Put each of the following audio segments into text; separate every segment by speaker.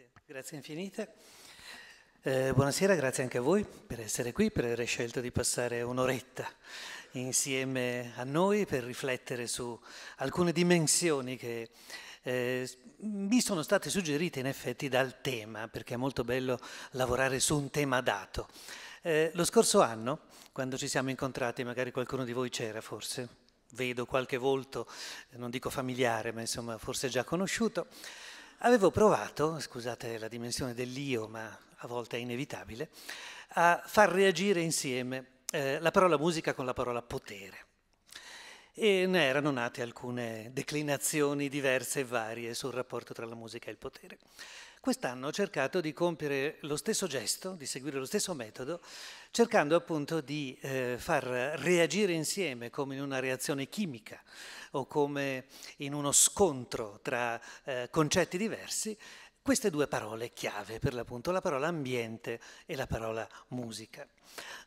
Speaker 1: Grazie, grazie infinite. Eh, buonasera, grazie anche a voi per essere qui, per aver scelto di passare un'oretta insieme a noi per riflettere su alcune dimensioni che eh, mi sono state suggerite in effetti dal tema, perché è molto bello lavorare su un tema dato. Eh, lo scorso anno, quando ci siamo incontrati, magari qualcuno di voi c'era forse, vedo qualche volto, non dico familiare, ma insomma forse già conosciuto, avevo provato, scusate la dimensione dell'io, ma a volte è inevitabile, a far reagire insieme eh, la parola musica con la parola potere. E ne erano nate alcune declinazioni diverse e varie sul rapporto tra la musica e il potere quest'anno ho cercato di compiere lo stesso gesto, di seguire lo stesso metodo, cercando appunto di eh, far reagire insieme come in una reazione chimica o come in uno scontro tra eh, concetti diversi, queste due parole chiave per l'appunto, la parola ambiente e la parola musica.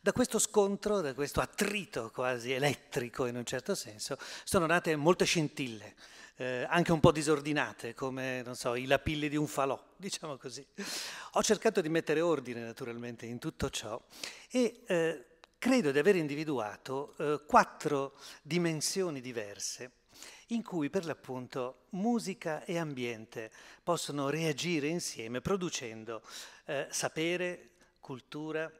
Speaker 1: Da questo scontro, da questo attrito quasi elettrico in un certo senso, sono nate molte scintille eh, anche un po' disordinate, come so, i lapilli di un falò, diciamo così. Ho cercato di mettere ordine naturalmente in tutto ciò e eh, credo di aver individuato eh, quattro dimensioni diverse in cui per l'appunto musica e ambiente possono reagire insieme producendo eh, sapere, cultura.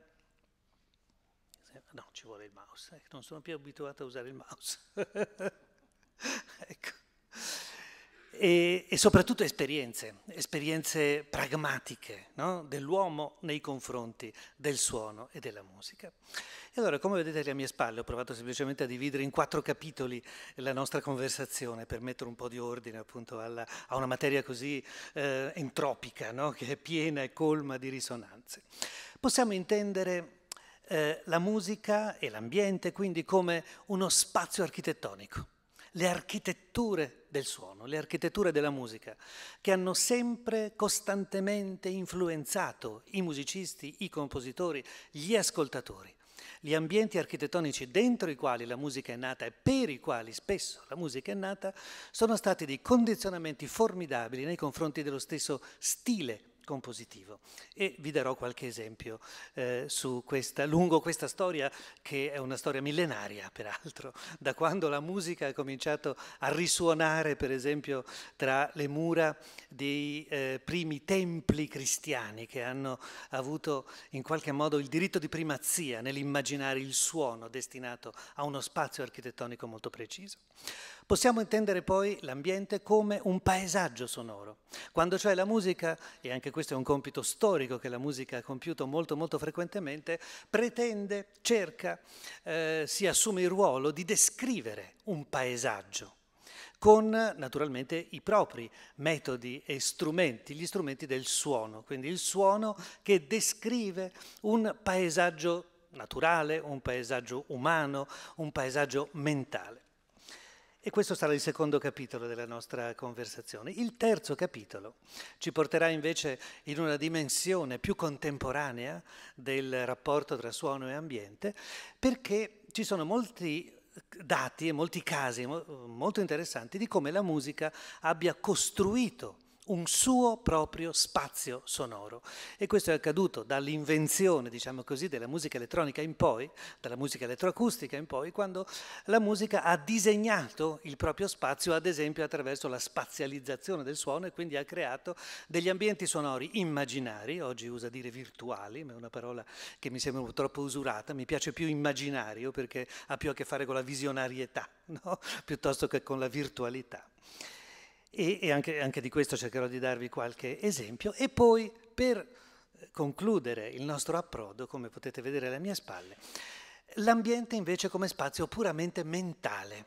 Speaker 1: No, ci vuole il mouse, eh, non sono più abituato a usare il mouse. ecco e, e, soprattutto esperienze, esperienze pragmatiche no? dell'uomo nei confronti del suono e della musica. E allora, come vedete alle mie spalle, ho provato semplicemente a dividere in quattro capitoli la nostra conversazione per mettere un po' di ordine appunto alla, a una materia così eh, entropica, no? che è piena e colma di risonanze. Possiamo intendere eh, la musica e l'ambiente quindi come uno spazio architettonico le architetture del suono, le architetture della musica, che hanno sempre costantemente influenzato i musicisti, i compositori, gli ascoltatori. Gli ambienti architettonici dentro i quali la musica è nata e per i quali spesso la musica è nata sono stati dei condizionamenti formidabili nei confronti dello stesso stile compositivo. E vi darò qualche esempio eh, su questa, lungo questa storia, che è una storia millenaria, peraltro, da quando la musica ha cominciato a risuonare, per esempio, tra le mura dei eh, primi templi cristiani che hanno avuto in qualche modo il diritto di primazia nell'immaginare il suono destinato a uno spazio architettonico molto preciso. Possiamo intendere poi l'ambiente come un paesaggio sonoro, quando cioè la musica, e anche questo è un compito storico che la musica ha compiuto molto molto frequentemente, pretende, cerca, eh, si assume il ruolo di descrivere un paesaggio con naturalmente i propri metodi e strumenti, gli strumenti del suono, quindi il suono che descrive un paesaggio naturale, un paesaggio umano, un paesaggio mentale. E questo sarà il secondo capitolo della nostra conversazione. Il terzo capitolo ci porterà invece in una dimensione più contemporanea del rapporto tra suono e ambiente, perché ci sono molti dati e molti casi molto interessanti di come la musica abbia costruito un suo proprio spazio sonoro. E questo è accaduto dall'invenzione, diciamo così, della musica elettronica in poi, dalla musica elettroacustica in poi, quando la musica ha disegnato il proprio spazio, ad esempio attraverso la spazializzazione del suono e quindi ha creato degli ambienti sonori immaginari, oggi usa dire virtuali, ma è una parola che mi sembra troppo usurata, mi piace più immaginario perché ha più a che fare con la visionarietà, no? piuttosto che con la virtualità e, e anche, anche di questo cercherò di darvi qualche esempio. E poi per eh, concludere il nostro approdo, come potete vedere alle mie spalle, l'ambiente invece come spazio puramente mentale.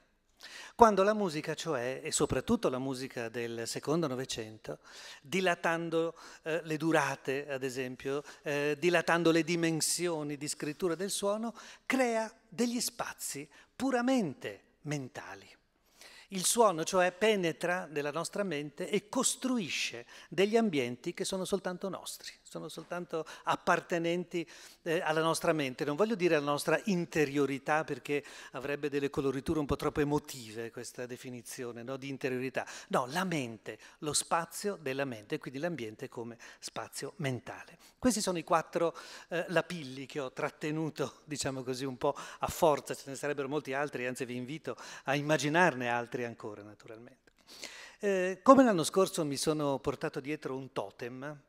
Speaker 1: Quando la musica, cioè, e soprattutto la musica del secondo Novecento, dilatando eh, le durate, ad esempio, eh, dilatando le dimensioni di scrittura del suono, crea degli spazi puramente mentali. Il suono, cioè, penetra nella nostra mente e costruisce degli ambienti che sono soltanto nostri sono soltanto appartenenti eh, alla nostra mente, non voglio dire alla nostra interiorità perché avrebbe delle coloriture un po' troppo emotive questa definizione no, di interiorità, no, la mente, lo spazio della mente, quindi l'ambiente come spazio mentale. Questi sono i quattro eh, lapilli che ho trattenuto, diciamo così, un po' a forza, ce ne sarebbero molti altri, anzi vi invito a immaginarne altri ancora naturalmente. Eh, come l'anno scorso mi sono portato dietro un totem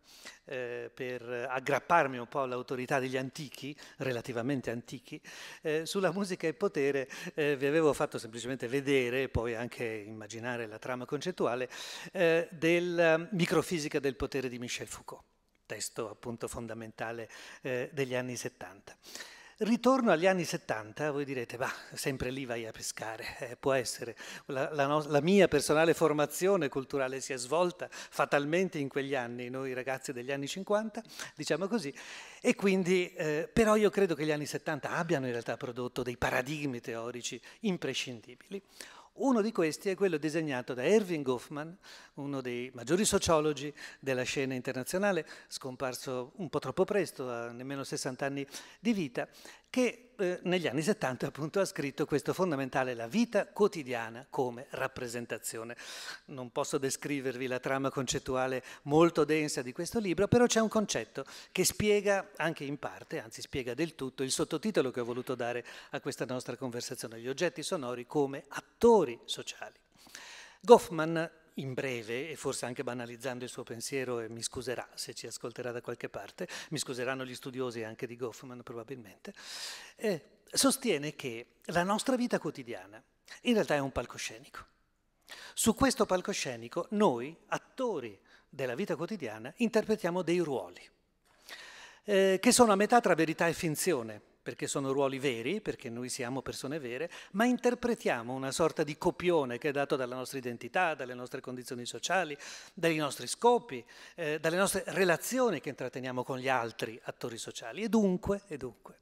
Speaker 1: eh, per aggrapparmi un po' all'autorità degli antichi, relativamente antichi, eh, sulla musica e potere eh, vi avevo fatto semplicemente vedere e poi anche immaginare la trama concettuale eh, della microfisica del potere di Michel Foucault, testo appunto fondamentale degli anni 70. Ritorno agli anni 70, voi direte, va, sempre lì vai a pescare, eh, può essere, la, la, no, la, mia personale formazione culturale si è svolta fatalmente in quegli anni, noi ragazzi degli anni 50, diciamo così, e quindi, eh, però io credo che gli anni 70 abbiano in realtà prodotto dei paradigmi teorici imprescindibili. Uno di questi è quello disegnato da Erwin Goffman, uno dei maggiori sociologi della scena internazionale, scomparso un po' troppo presto, a nemmeno 60 anni di vita, che eh, negli anni 70 appunto ha scritto questo fondamentale La vita quotidiana come rappresentazione. Non posso descrivervi la trama concettuale molto densa di questo libro, però c'è un concetto che spiega anche in parte, anzi spiega del tutto, il sottotitolo che ho voluto dare a questa nostra conversazione, gli oggetti sonori come attori sociali. Goffman in breve e forse anche banalizzando il suo pensiero e mi scuserà se ci ascolterà da qualche parte, mi scuseranno gli studiosi anche di Goffman probabilmente, eh, sostiene che la nostra vita quotidiana in realtà è un palcoscenico. Su questo palcoscenico noi, attori della vita quotidiana, interpretiamo dei ruoli eh, che sono a metà tra verità e finzione perché sono ruoli veri, perché noi siamo persone vere, ma interpretiamo una sorta di copione che è dato dalla nostra identità, dalle nostre condizioni sociali, dai nostri scopi, eh, dalle nostre relazioni che intratteniamo con gli altri attori sociali. E dunque, e dunque,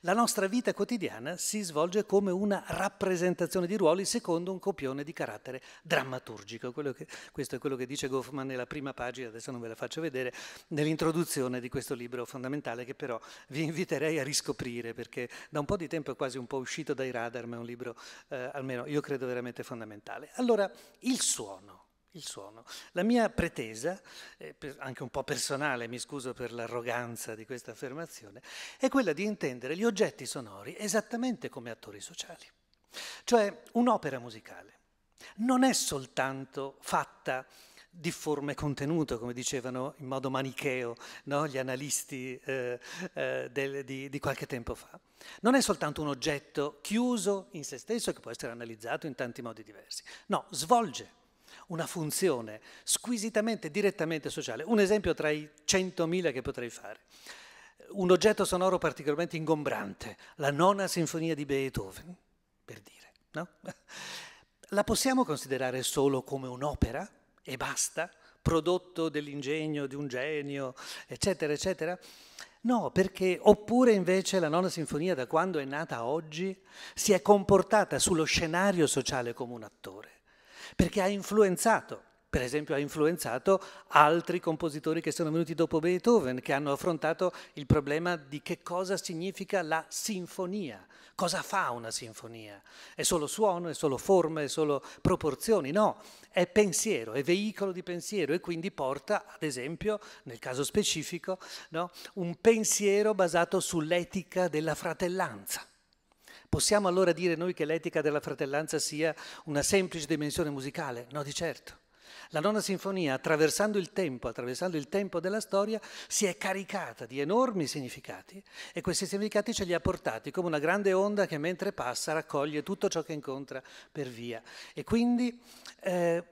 Speaker 1: la nostra vita quotidiana si svolge come una rappresentazione di ruoli secondo un copione di carattere drammaturgico. Che, questo è quello che dice Goffman nella prima pagina, adesso non ve la faccio vedere, nell'introduzione di questo libro fondamentale che però vi inviterei a riscoprire leggere perché da un po' di tempo è quasi un po' uscito dai radar, ma è un libro eh, almeno io credo veramente fondamentale. Allora, il suono. Il suono. La mia pretesa, eh, anche un po' personale, mi scuso per l'arroganza di questa affermazione, è quella di intendere gli oggetti sonori esattamente come attori sociali. Cioè un'opera musicale non è soltanto fatta di contenuto, come dicevano in modo manicheo no? gli analisti eh, eh, del, di, di, qualche tempo fa. Non è soltanto un oggetto chiuso in se stesso che può essere analizzato in tanti modi diversi, no, svolge una funzione squisitamente, direttamente sociale. Un esempio tra i centomila che potrei fare. Un oggetto sonoro particolarmente ingombrante, la nona sinfonia di Beethoven, per dire. No? La possiamo considerare solo come un'opera? e basta, prodotto dell'ingegno di un genio, eccetera, eccetera. No, perché oppure invece la nona sinfonia da quando è nata oggi si è comportata sullo scenario sociale come un attore, perché ha influenzato per esempio ha influenzato altri compositori che sono venuti dopo Beethoven, che hanno affrontato il problema di che cosa significa la sinfonia, cosa fa una sinfonia. È solo suono, è solo forma, è solo proporzioni, no, è pensiero, è veicolo di pensiero e quindi porta, ad esempio, nel caso specifico, no, un pensiero basato sull'etica della fratellanza. Possiamo allora dire noi che l'etica della fratellanza sia una semplice dimensione musicale? No, di certo. La nona sinfonia, attraversando il tempo, attraversando il tempo della storia, si è caricata di enormi significati e questi significati ce li ha portati come una grande onda che mentre passa raccoglie tutto ciò che incontra per via. E quindi eh,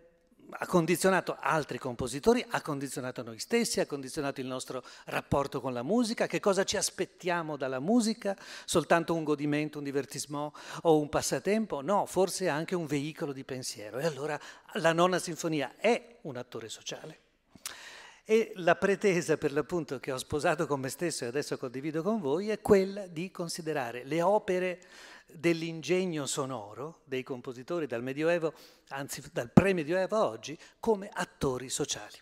Speaker 1: ha condizionato altri compositori, ha condizionato noi stessi, ha condizionato il nostro rapporto con la musica, che cosa ci aspettiamo dalla musica, soltanto un godimento, un divertissement o un passatempo, no, forse anche un veicolo di pensiero. E allora la nona sinfonia è un attore sociale. E la pretesa per l'appunto che ho sposato con me stesso e adesso condivido con voi è quella di considerare le opere dell'ingegno sonoro dei compositori dal Medioevo, anzi dal pre-Medioevo a oggi, come attori sociali.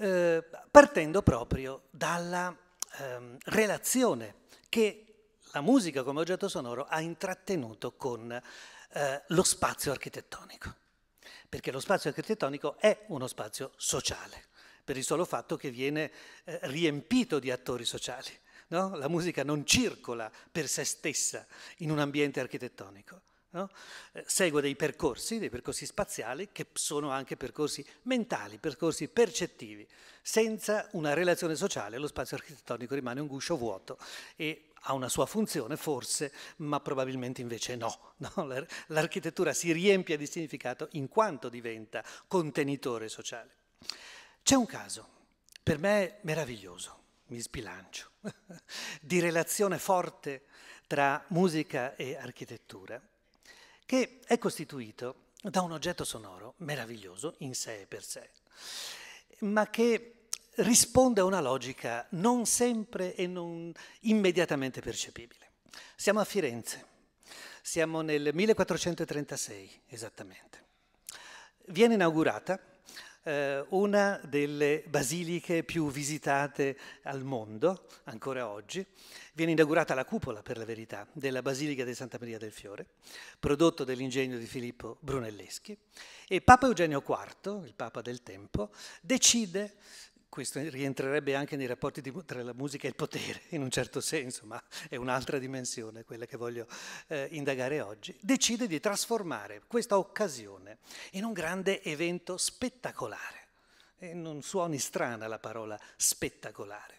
Speaker 1: Eh, partendo proprio dalla ehm, relazione che la musica come oggetto sonoro ha intrattenuto con eh, lo spazio architettonico, perché lo spazio architettonico è uno spazio sociale, per il solo fatto che viene eh, riempito di attori sociali no? la musica non circola per se stessa in un ambiente architettonico. No? Eh, segue dei percorsi, dei percorsi spaziali, che sono anche percorsi mentali, percorsi percettivi. Senza una relazione sociale lo spazio architettonico rimane un guscio vuoto e ha una sua funzione forse, ma probabilmente invece no. no? L'architettura si riempie di significato in quanto diventa contenitore sociale. C'è un caso, per me meraviglioso, mi sbilancio, di relazione forte tra musica e architettura, che è costituito da un oggetto sonoro meraviglioso in sé e per sé, ma che risponde a una logica non sempre e non immediatamente percepibile. Siamo a Firenze, siamo nel 1436 esattamente. Viene inaugurata eh, una delle basiliche più visitate al mondo, ancora oggi. Viene inaugurata la cupola, per la verità, della Basilica di Santa Maria del Fiore, prodotto dell'ingegno di Filippo Brunelleschi, e Papa Eugenio IV, il Papa del tempo, decide questo rientrerebbe anche nei rapporti di, tra la musica e il potere, in un certo senso, ma è un'altra dimensione quella che voglio eh, indagare oggi, decide di trasformare questa occasione in un grande evento spettacolare. E non suoni strana la parola spettacolare,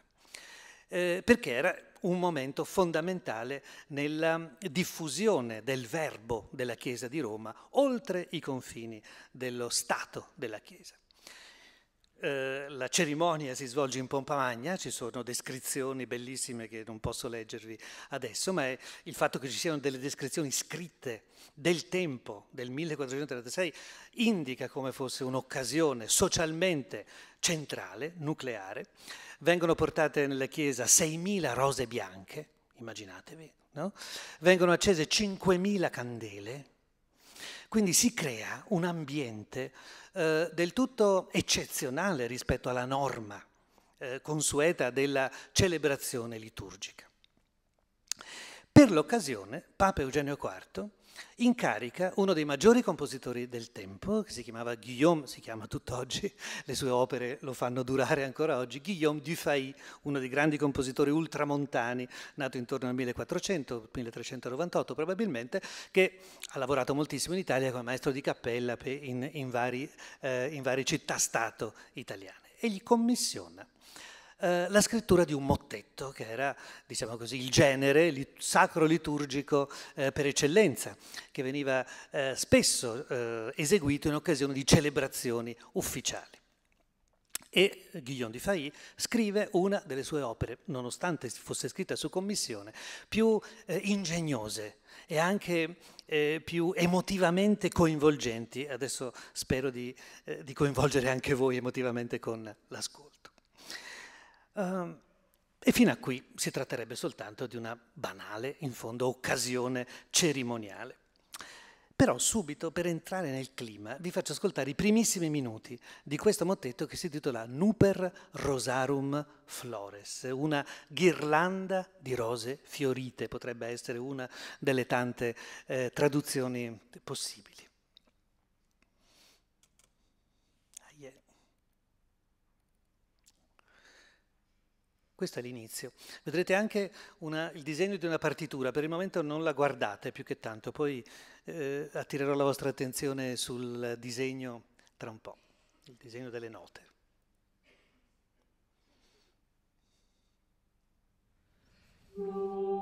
Speaker 1: eh, perché era un momento fondamentale nella diffusione del verbo della Chiesa di Roma oltre i confini dello Stato della Chiesa. Eh, la cerimonia si svolge in pompa magna, ci sono descrizioni bellissime che non posso leggervi adesso, ma il fatto che ci siano delle descrizioni scritte del tempo del 1436 indica come fosse un'occasione socialmente centrale, nucleare. Vengono portate nella chiesa 6.000 rose bianche, immaginatevi, no? vengono accese 5.000 candele, quindi si crea un ambiente eh, del tutto eccezionale rispetto alla norma eh, consueta della celebrazione liturgica. Per l'occasione Papa Eugenio IV in carica uno dei maggiori compositori del tempo, che si chiamava Guillaume, si chiama tutt'oggi, le sue opere lo fanno durare ancora oggi, Guillaume Dufay, uno dei grandi compositori ultramontani, nato intorno al 1400-1398 probabilmente, che ha lavorato moltissimo in Italia come maestro di cappella in, in, vari, eh, in varie città-stato italiane e gli commissiona eh, la scrittura di un mottetto, che era diciamo così, il genere lit- sacro liturgico eh, per eccellenza, che veniva eh, spesso eh, eseguito in occasione di celebrazioni ufficiali. E Guillaume de Failly scrive una delle sue opere, nonostante fosse scritta su commissione, più eh, ingegnose e anche eh, più emotivamente coinvolgenti. Adesso spero di, eh, di coinvolgere anche voi emotivamente con l'ascolto. Ehm, e fino a qui si tratterebbe soltanto di una banale, in fondo, occasione cerimoniale. Però subito, per entrare nel clima, vi faccio ascoltare i primissimi minuti di questo mottetto che si intitola Nuper Rosarum Flores, una ghirlanda di rose fiorite, potrebbe essere una delle tante eh, traduzioni possibili. Questo è l'inizio. Vedrete anche una, il disegno di una partitura, per il momento non la guardate più che tanto, poi eh, attirerò la vostra attenzione sul disegno tra un po', il disegno delle note. No.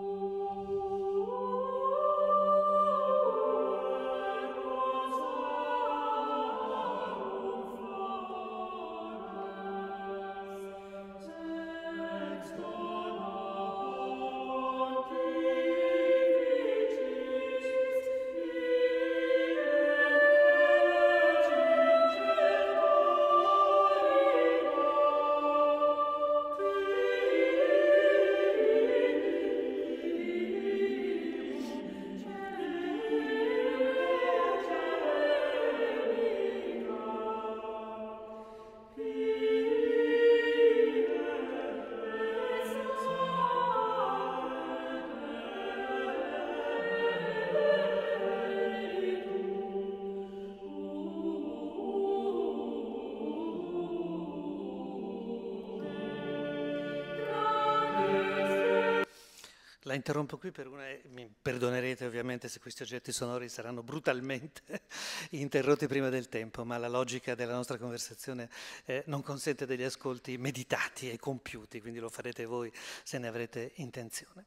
Speaker 1: interrompo qui per una, mi perdonerete ovviamente se questi oggetti sonori saranno brutalmente interrotti prima del tempo, ma la logica della nostra conversazione eh, non consente degli ascolti meditati e compiuti, quindi lo farete voi se ne avrete intenzione.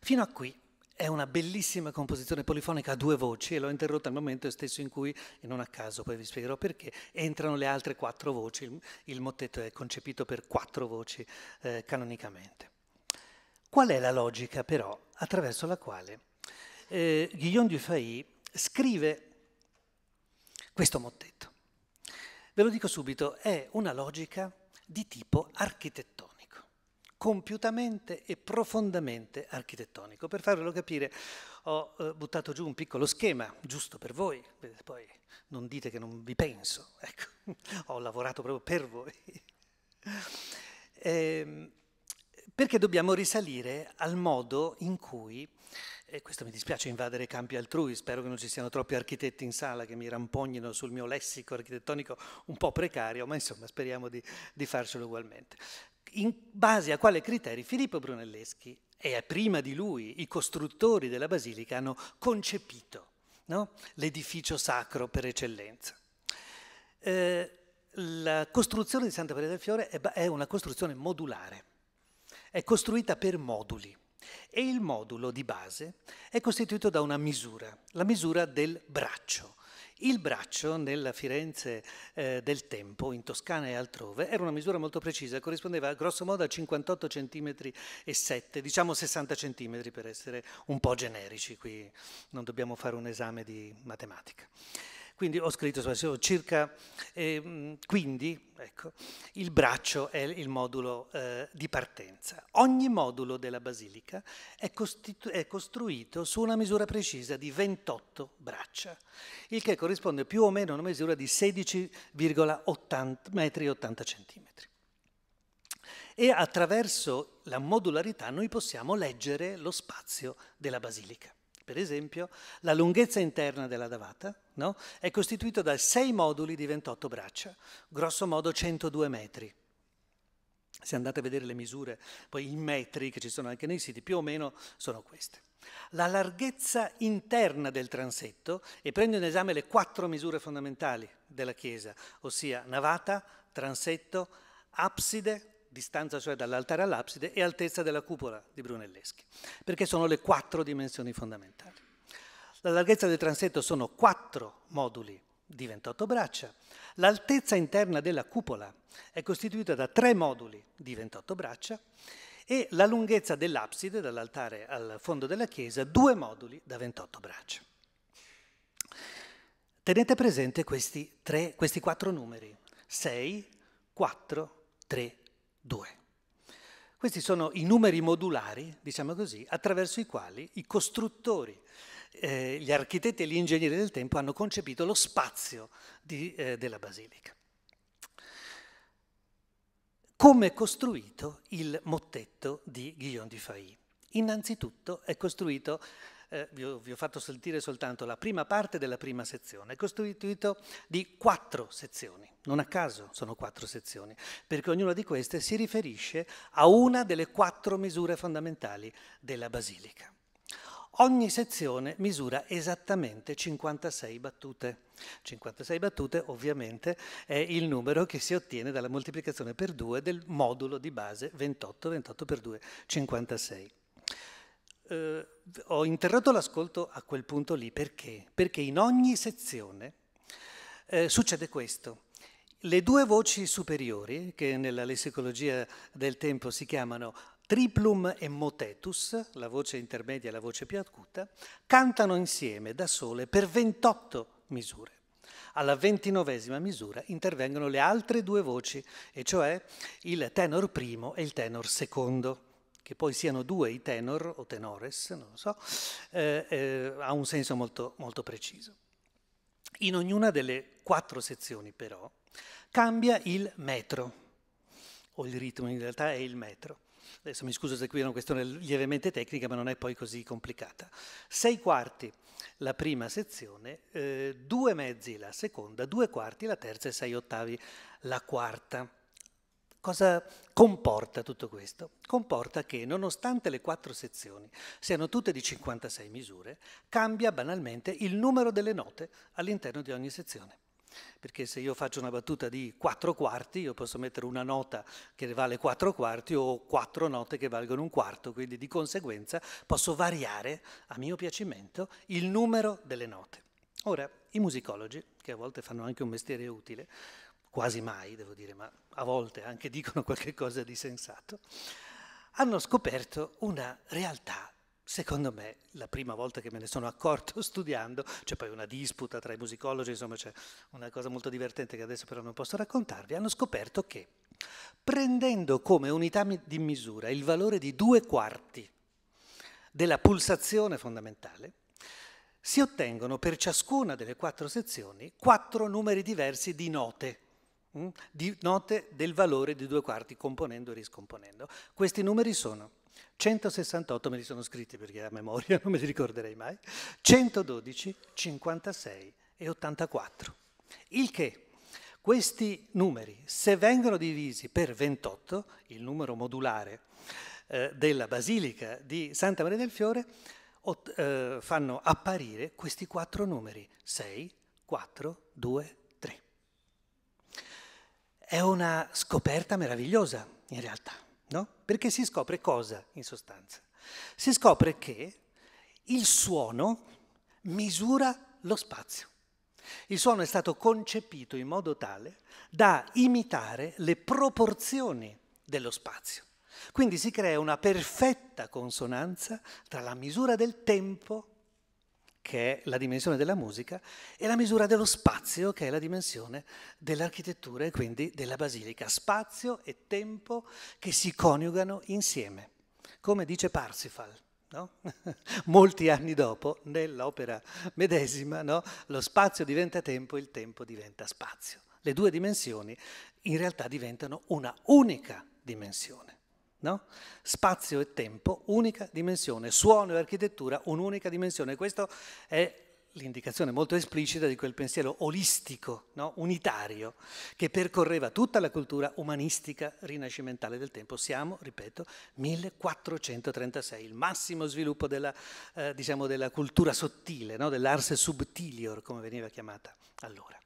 Speaker 1: Fino a qui è una bellissima composizione polifonica a due voci e l'ho interrotta al momento stesso in cui, e non a caso, poi vi spiegherò perché, entrano le altre quattro voci. Il, il mottetto è concepito per quattro voci eh, canonicamente. Qual è la logica però attraverso la quale eh, Guillaume Dufay scrive questo mottetto? Ve lo dico subito, è una logica di tipo architettonico compiutamente e profondamente architettonico. Per farvelo capire ho eh, buttato giù un piccolo schema, giusto per voi, poi non dite che non vi penso, ecco, ho lavorato proprio per voi. Eh, perché dobbiamo risalire al modo in cui, e questo mi dispiace invadere campi altrui, spero che non ci siano troppi architetti in sala che mi rampognino sul mio lessico architettonico un po' precario, ma insomma speriamo di, di farcelo ugualmente. In base a quale criteri Filippo Brunelleschi e eh, prima di lui i costruttori della basilica hanno concepito no? l'edificio sacro per eccellenza. Eh, la costruzione di Santa Maria del Fiore è una costruzione modulare è costruita per moduli e il modulo di base è costituito da una misura, la misura del braccio. Il braccio nella Firenze eh, del tempo, in Toscana e altrove, era una misura molto precisa, corrispondeva grosso modo a 58 cm e 7, diciamo 60 cm per essere un po' generici, qui non dobbiamo fare un esame di matematica. Quindi ho scritto circa, eh, quindi ecco, il braccio è il modulo eh, di partenza. Ogni modulo della basilica è, è costruito su una misura precisa di 28 braccia, il che corrisponde più o meno a una misura di 16,80 metri e 80 centimetri e attraverso la modularità noi possiamo leggere lo spazio della basilica. Per esempio, la lunghezza interna della navata no? è costituita da 6 moduli di 28 braccia, grosso modo 102 metri. Se andate a vedere le misure, poi in metri che ci sono anche nei siti, più o meno sono queste. La larghezza interna del transetto, e prendo in esame le quattro misure fondamentali della chiesa, ossia navata, transetto, abside, distanza cioè dall'altare all'abside, e altezza della cupola di Brunelleschi, perché sono le quattro dimensioni fondamentali. La larghezza del transetto sono quattro moduli di 28 braccia, l'altezza interna della cupola è costituita da tre moduli di 28 braccia e la lunghezza dell'abside, dall'altare al fondo della chiesa, due moduli da 28 braccia. Tenete presente questi, tre, questi quattro numeri, 6, 4, 3 2. Questi sono i numeri modulari, diciamo così, attraverso i quali i costruttori, eh, gli architetti e gli ingegneri del tempo hanno concepito lo spazio di, eh, della basilica. Come è costruito il mottetto di Guillaume de Failly? Innanzitutto è costruito eh, vi, ho, vi, ho, fatto sentire soltanto la prima parte della prima sezione, è costituito di quattro sezioni, non a caso sono quattro sezioni, perché ognuna di queste si riferisce a una delle quattro misure fondamentali della Basilica. Ogni sezione misura esattamente 56 battute. 56 battute ovviamente è il numero che si ottiene dalla moltiplicazione per 2 del modulo di base 28, 28 per 2, 56 eh, ho interrotto l'ascolto a quel punto lì perché? Perché in ogni sezione eh, succede questo. Le due voci superiori, che nella lessicologia del tempo si chiamano triplum e motetus, la voce intermedia e la voce più acuta, cantano insieme da sole per 28 misure. Alla ventinovesima misura intervengono le altre due voci, e cioè il tenor primo e il tenor secondo che poi siano due i tenor o tenores, non lo so, eh, eh, ha un senso molto, molto preciso. In ognuna delle quattro sezioni però cambia il metro, o il ritmo in realtà è il metro. Adesso mi scuso se qui è una questione lievemente tecnica, ma non è poi così complicata. Sei quarti la prima sezione, eh, due mezzi la seconda, due quarti la terza e sei ottavi la quarta. Cosa comporta tutto questo? Comporta che, nonostante le quattro sezioni siano tutte di 56 misure, cambia banalmente il numero delle note all'interno di ogni sezione perché se io faccio una battuta di 4 quarti, io posso mettere una nota che vale 4 quarti o 4 note che valgono un quarto, quindi di conseguenza posso variare a mio piacimento il numero delle note. Ora, i musicologi, che a volte fanno anche un mestiere utile, quasi mai devo dire, ma a volte anche dicono qualche cosa di sensato, hanno scoperto una realtà secondo me, la prima volta che me ne sono accorto studiando, c'è poi una disputa tra i musicologi, insomma c'è una cosa molto divertente che adesso però non posso raccontarvi, hanno scoperto che prendendo come unità di misura il valore di due quarti della pulsazione fondamentale, si ottengono per ciascuna delle quattro sezioni quattro numeri diversi di note Mm? di note del valore di due quarti componendo e riscomponendo. Questi numeri sono 168, me li sono scritti perché a memoria non me li ricorderei mai, 112, 56 e 84. Il che questi numeri, se vengono divisi per 28, il numero modulare eh, della Basilica di Santa Maria del Fiore, ot, eh, fanno apparire questi quattro numeri, 6, 4, 2, 3. È una scoperta meravigliosa, in realtà, no? Perché si scopre cosa, in sostanza? Si scopre che il suono misura lo spazio. Il suono è stato concepito in modo tale da imitare le proporzioni dello spazio. Quindi si crea una perfetta consonanza tra la misura del tempo che è la dimensione della musica, e la misura dello spazio, che è la dimensione dell'architettura e quindi della basilica. Spazio e tempo che si coniugano insieme, come dice Parsifal. No? Molti anni dopo, nell'opera medesima, no? lo spazio diventa tempo e il tempo diventa spazio. Le due dimensioni in realtà diventano una unica dimensione. No? Spazio e tempo, unica dimensione, suono e architettura, un'unica dimensione. Questa è l'indicazione molto esplicita di quel pensiero olistico, no? unitario, che percorreva tutta la cultura umanistica rinascimentale del tempo. Siamo, ripeto, 1436, il massimo sviluppo della, eh, diciamo della cultura sottile, no? dell'arse subtilior, come veniva chiamata allora.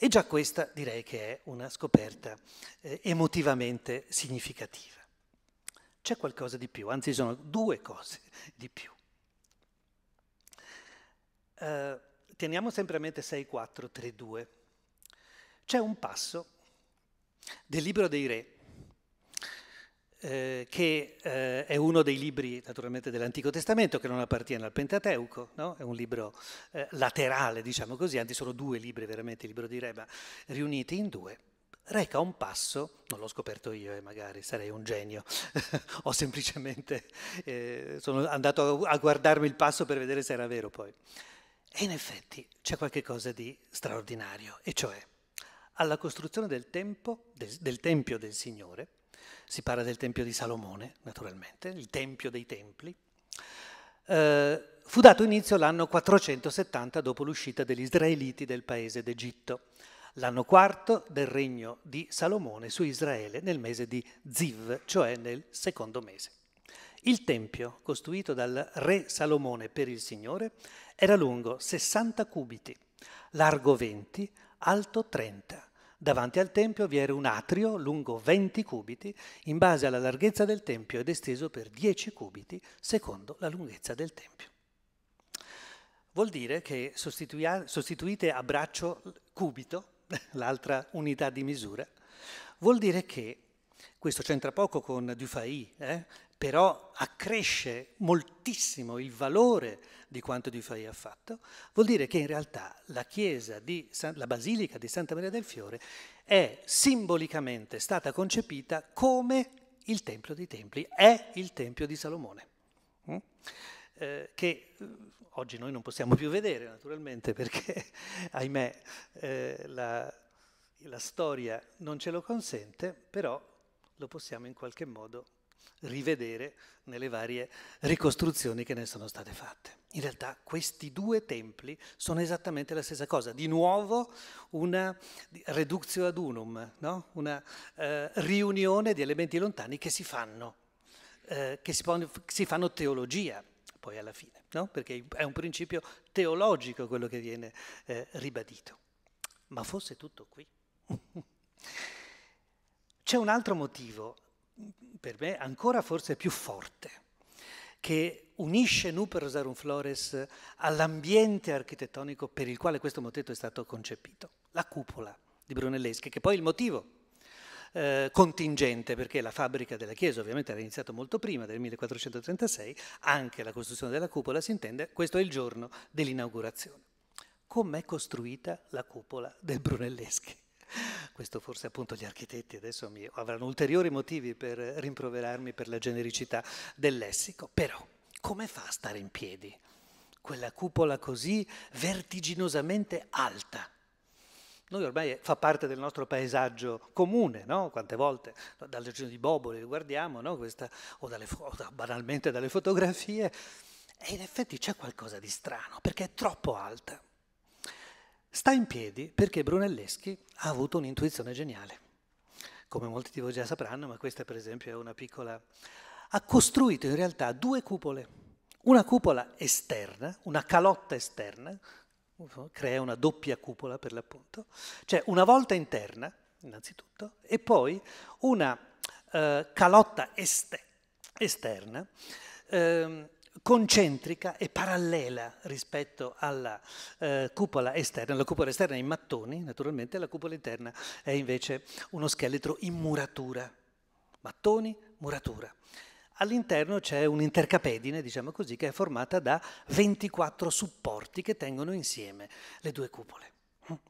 Speaker 1: E già questa direi che è una scoperta eh, emotivamente significativa. C'è qualcosa di più, anzi sono due cose di più. Uh, teniamo sempre a mente 6, 4, 3, 2. C'è un passo del libro dei re, eh, che eh, è uno dei libri naturalmente dell'Antico Testamento che non appartiene al Pentateuco, no? è un libro eh, laterale, diciamo così, anzi sono due libri veramente, il libro dei Re, ma riuniti in due reca un passo, non l'ho scoperto io e eh, magari sarei un genio, ho semplicemente eh, sono andato a guardarmi il passo per vedere se era vero poi. E in effetti c'è qualcosa di straordinario, e cioè alla costruzione del, tempo, del, del Tempio del Signore, si parla del Tempio di Salomone naturalmente, il Tempio dei Templi, eh, fu dato inizio l'anno 470 dopo l'uscita degli israeliti del paese d'Egitto l'anno quarto del regno di Salomone su Israele nel mese di Ziv, cioè nel secondo mese. Il tempio, costruito dal re Salomone per il Signore, era lungo 60 cubiti, largo 20, alto 30. Davanti al tempio vi era un atrio lungo 20 cubiti in base alla larghezza del tempio ed esteso per 10 cubiti secondo la lunghezza del tempio. Vuol dire che sostituite a braccio cubito l'altra unità di misura, vuol dire che, questo c'entra poco con Dufay, eh, però accresce moltissimo il valore di quanto Dufay ha fatto, vuol dire che in realtà la chiesa di San, la Basilica di Santa Maria del Fiore è simbolicamente stata concepita come il Tempio dei Templi, è il Tempio di Salomone, mm? eh, che oggi noi non possiamo più vedere naturalmente perché, ahimè, eh, la, la storia non ce lo consente, però lo possiamo in qualche modo rivedere nelle varie ricostruzioni che ne sono state fatte. In realtà questi due templi sono esattamente la stessa cosa, di nuovo una reductio ad unum, no? una eh, riunione di elementi lontani che si fanno, eh, che si, si fanno teologia, poi alla fine, no? perché è un principio teologico quello che viene eh, ribadito. Ma fosse tutto qui. C'è un altro motivo, per me ancora forse più forte, che unisce Nuper Rosarum Flores all'ambiente architettonico per il quale questo motetto è stato concepito, la cupola di Brunelleschi, che poi è il motivo eh, contingente, perché la fabbrica della chiesa ovviamente era iniziata molto prima, del 1436, anche la costruzione della cupola si intende, questo è il giorno dell'inaugurazione. Com'è costruita la cupola del Brunelleschi? Questo forse appunto gli architetti adesso mi, avranno ulteriori motivi per rimproverarmi per la genericità del lessico, però come fa a stare in piedi quella cupola così vertiginosamente alta? noi ormai fa parte del nostro paesaggio comune, no? quante volte dalle giro di Boboli guardiamo, no? Questa, o, dalle, banalmente dalle fotografie, e in effetti c'è qualcosa di strano, perché è troppo alta. Sta in piedi perché Brunelleschi ha avuto un'intuizione geniale. Come molti di voi già sapranno, ma questa per esempio è una piccola... Ha costruito in realtà due cupole. Una cupola esterna, una calotta esterna, crea una doppia cupola per l'appunto, cioè una volta interna, innanzitutto, e poi una eh, calotta est esterna, eh, concentrica e parallela rispetto alla eh, cupola esterna. La cupola esterna è in mattoni, naturalmente, la cupola interna è invece uno scheletro in muratura. Mattoni, muratura all'interno c'è un'intercapedine, diciamo così, che è formata da 24 supporti che tengono insieme le due cupole.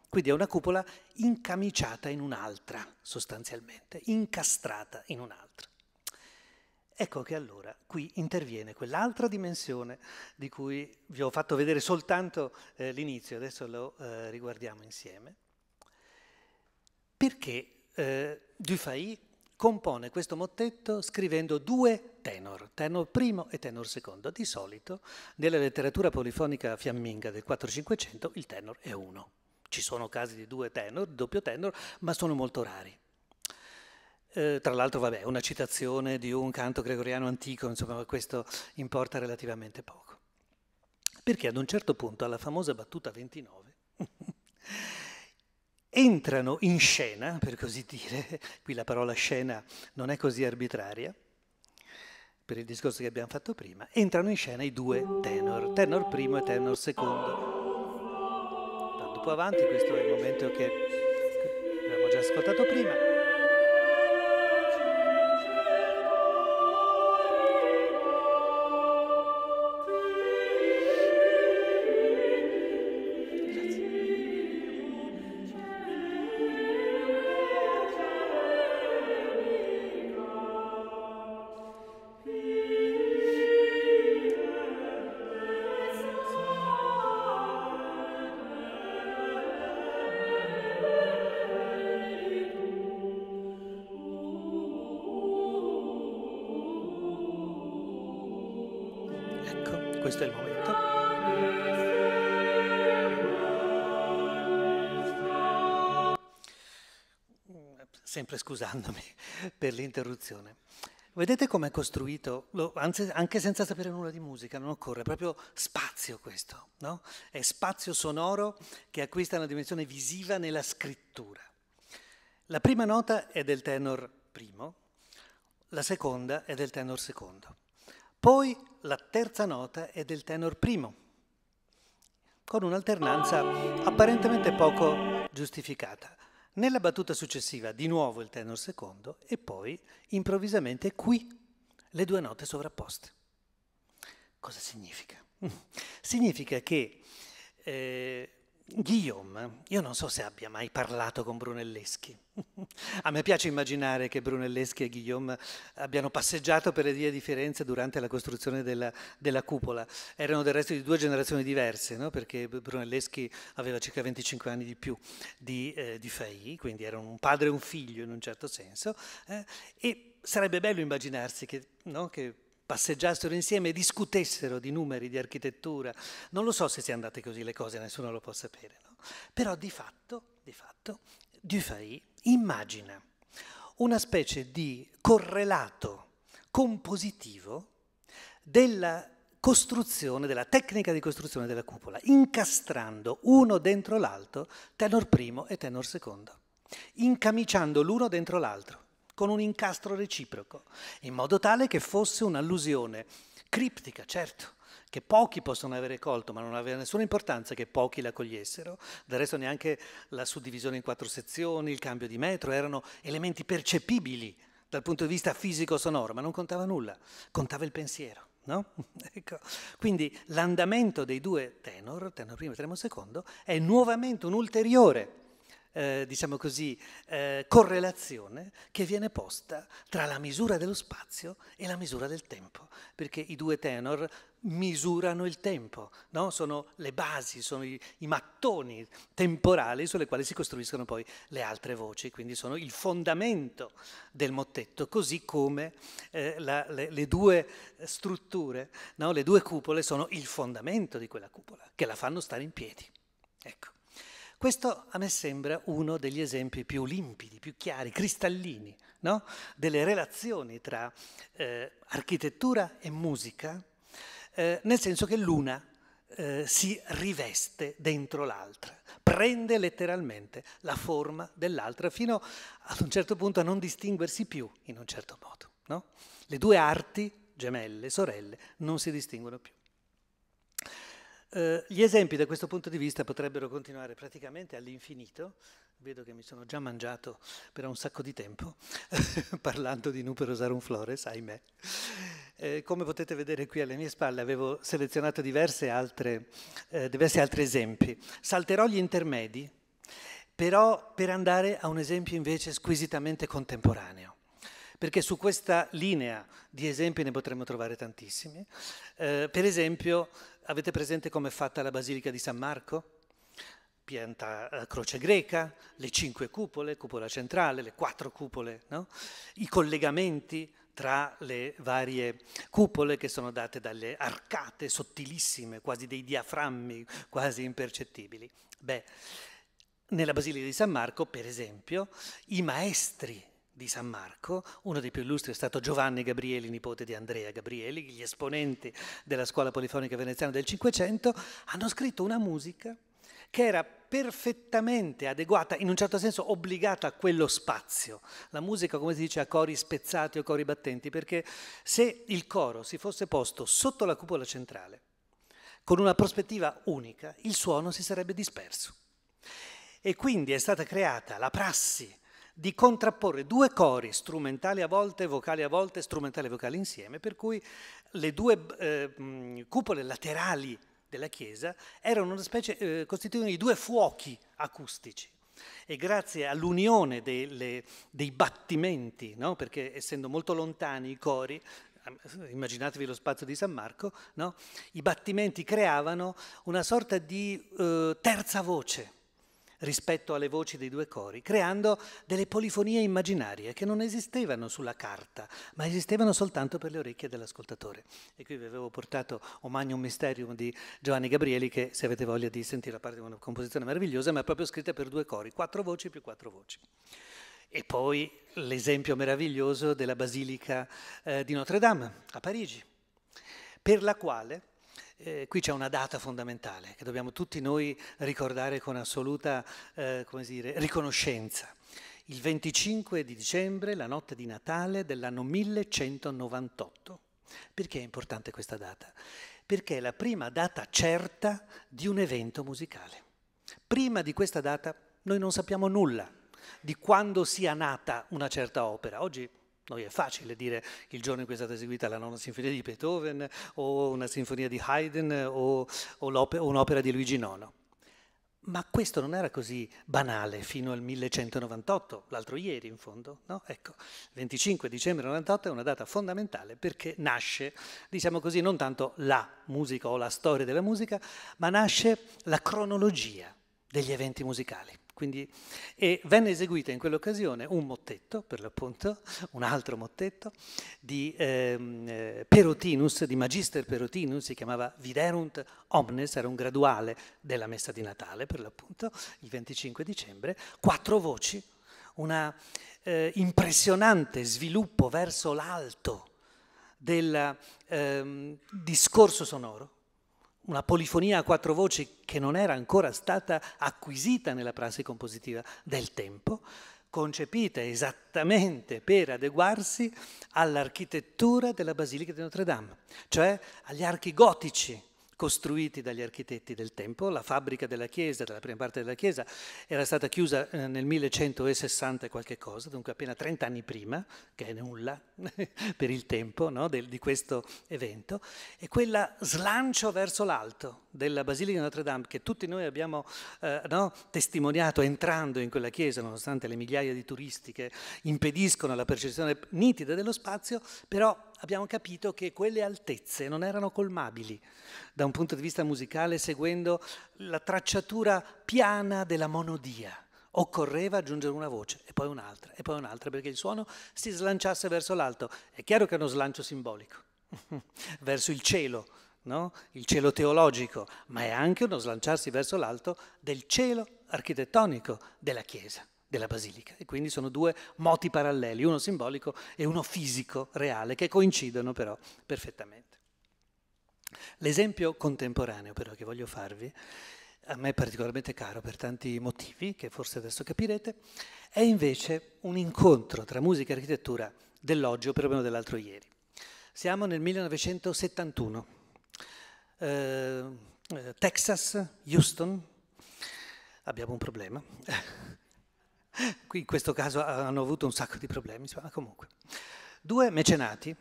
Speaker 1: Quindi è una cupola incamiciata in un'altra, sostanzialmente, incastrata in un'altra. Ecco che allora qui interviene quell'altra dimensione di cui vi ho fatto vedere soltanto eh, l'inizio, adesso lo eh, riguardiamo insieme, perché eh, Dufay compone questo mottetto scrivendo due tenor, tenor primo e tenor secondo. Di solito nella letteratura polifonica fiamminga del 4500 il tenor è uno. Ci sono casi di due tenor, doppio tenor, ma sono molto rari. Eh, tra l'altro, vabbè, una citazione di un canto gregoriano antico, insomma, questo importa relativamente poco. Perché ad un certo punto, alla famosa battuta 29, entrano in scena, per così dire, qui la parola scena non è così arbitraria, per il discorso che abbiamo fatto prima, entrano in scena i due tenor, tenor primo e tenor secondo. Andando un po' avanti, questo è il momento che abbiamo già ascoltato prima. Ecco, questo è il momento. Sempre scusandomi per l'interruzione. Vedete come è costruito, anzi, anche senza sapere nulla di musica, non occorre, è proprio spazio questo, no? È spazio sonoro che acquista una dimensione visiva nella scrittura. La prima nota è del tenor primo, la seconda è del tenor secondo. Poi la terza nota è del tenor primo, con un'alternanza apparentemente poco giustificata. Nella battuta successiva di nuovo il tenor secondo e poi improvvisamente qui le due note sovrapposte. Cosa significa? significa che eh, Guillaume, io non so se abbia mai parlato con Brunelleschi. A me piace immaginare che Brunelleschi e Guillaume abbiano passeggiato per le vie di Firenze durante la costruzione della, della cupola. Erano del resto di due generazioni diverse, no? perché Brunelleschi aveva circa 25 anni di più di, eh, di Fai, quindi erano un padre e un figlio in un certo senso. Eh? e sarebbe bello immaginarsi che, no? che passeggiassero insieme e discutessero di numeri, di architettura. Non lo so se siano andate così le cose, nessuno lo può sapere. No? Però di fatto, di fatto, Dufay immagina una specie di correlato compositivo della costruzione, della tecnica di costruzione della cupola, incastrando uno dentro l'altro tenor primo e tenor secondo, incamiciando l'uno dentro l'altro con un incastro reciproco, in modo tale che fosse un'allusione criptica, certo, che pochi possono avere colto, ma non aveva nessuna importanza che pochi la cogliessero. Del resto neanche la suddivisione in quattro sezioni, il cambio di metro, erano elementi percepibili dal punto di vista fisico-sonoro, ma non contava nulla, contava il pensiero. No? ecco. Quindi l'andamento dei due tenor, tenor primo e tenor secondo, è nuovamente un ulteriore eh, diciamo così, eh, correlazione che viene posta tra la misura dello spazio e la misura del tempo, perché i due tenor misurano il tempo, no? sono le basi, sono i, i, mattoni temporali sulle quali si costruiscono poi le altre voci, quindi sono il fondamento del mottetto, così come eh, la, le, le, due strutture, no? le due cupole sono il fondamento di quella cupola, che la fanno stare in piedi. Ecco. Questo a me sembra uno degli esempi più limpidi, più chiari, cristallini, no? delle relazioni tra eh, architettura e musica, eh, nel senso che l'una eh, si riveste dentro l'altra, prende letteralmente la forma dell'altra, fino ad un certo punto a non distinguersi più in un certo modo. No? Le due arti, gemelle, sorelle, non si distinguono più. Eh, gli esempi da questo punto di vista potrebbero continuare praticamente all'infinito. Vedo che mi sono già mangiato per un sacco di tempo parlando di Nuperos Arum Flores, ahimè. Eh, come potete vedere qui alle mie spalle avevo selezionato eh, diversi altri esempi. Salterò gli intermedi, però per andare a un esempio invece squisitamente contemporaneo perché su questa linea di esempi ne potremmo trovare tantissimi. Eh, per esempio, avete presente come è fatta la Basilica di San Marco? pianta eh, croce greca, le cinque cupole, cupola centrale, le quattro cupole, no? i collegamenti tra le varie cupole che sono date dalle arcate sottilissime, quasi dei diaframmi, quasi impercettibili. Beh, nella Basilica di San Marco, per esempio, i maestri di San Marco, uno dei più illustri è stato Giovanni Gabrieli, nipote di Andrea Gabrieli, gli esponenti della scuola polifonica veneziana del Cinquecento, hanno scritto una musica che era perfettamente adeguata, in un certo senso obbligata a quello spazio. La musica, come si dice, a cori spezzati o cori battenti, perché se il coro si fosse posto sotto la cupola centrale, con una prospettiva unica, il suono si sarebbe disperso. E quindi è stata creata la prassi di contrapporre due cori, strumentali a volte, vocali a volte, strumentali e vocali insieme, per cui le due eh, mm, cupole laterali della chiesa erano una specie, eh, costituivano i due fuochi acustici e grazie all'unione delle, dei battimenti, no? perché essendo molto lontani i cori, immaginatevi lo spazio di San Marco, no? i battimenti creavano una sorta di eh, terza voce rispetto alle voci dei due cori, creando delle polifonie immaginarie che non esistevano sulla carta, ma esistevano soltanto per le orecchie dell'ascoltatore. E qui vi avevo portato Omagnum Mysterium di Giovanni Gabrieli, che se avete voglia di sentire la parte di una composizione meravigliosa, ma è proprio scritta per due cori, quattro voci più quattro voci. E poi l'esempio meraviglioso della Basilica eh, di Notre Dame a Parigi, per la quale eh, qui c'è una data fondamentale che dobbiamo tutti noi ricordare con assoluta eh, dire, riconoscenza. Il 25 di dicembre, la notte di Natale dell'anno 1198. Perché è importante questa data? Perché è la prima data certa di un evento musicale. Prima di questa data noi non sappiamo nulla di quando sia nata una certa opera. Oggi noi è facile dire il giorno in cui è stata eseguita la nona sinfonia di Beethoven o una sinfonia di Haydn o, o un'opera di Luigi IX. Ma questo non era così banale fino al 1198, l'altro ieri in fondo, no? Ecco, 25 dicembre 98 è una data fondamentale perché nasce, diciamo così, non tanto la musica o la storia della musica, ma nasce la cronologia degli eventi musicali. Quindi, e venne eseguito in quell'occasione un mottetto, per l'appunto, un altro mottetto, di ehm, eh, Perotinus, di Magister Perotinus, si chiamava Viderunt Omnes, era un graduale della messa di Natale, per l'appunto, il 25 dicembre, quattro voci, un eh, impressionante sviluppo verso l'alto del ehm, discorso sonoro, una polifonia a quattro voci che non era ancora stata acquisita nella prassi compositiva del tempo, concepita esattamente per adeguarsi all'architettura della Basilica di Notre Dame, cioè agli archi gotici costruiti dagli architetti del tempo. La fabbrica della chiesa, della prima parte della chiesa, era stata chiusa eh, nel 1160 e qualche cosa, dunque appena 30 anni prima, che è nulla per il tempo no, del, di questo evento, e quella slancio verso l'alto della Basilica di Notre Dame che tutti noi abbiamo eh, no, testimoniato entrando in quella chiesa, nonostante le migliaia di turisti che impediscono la percezione nitida dello spazio, però abbiamo capito che quelle altezze non erano colmabili da un punto di vista musicale seguendo la tracciatura piana della monodia. Occorreva aggiungere una voce e poi un'altra e poi un'altra perché il suono si slanciasse verso l'alto. È chiaro che è uno slancio simbolico, verso il cielo, no? il cielo teologico, ma è anche uno slanciarsi verso l'alto del cielo architettonico della Chiesa della basilica. E quindi sono due moti paralleli, uno simbolico e uno fisico, reale, che coincidono però perfettamente. L'esempio contemporaneo però che voglio farvi, a me particolarmente caro per tanti motivi che forse adesso capirete, è invece un incontro tra musica e architettura dell'oggi o perlomeno dell'altro ieri. Siamo nel 1971, eh, eh, Texas, Houston, abbiamo un problema. Qui in questo caso hanno avuto un sacco di problemi, ma comunque. Due mecenati,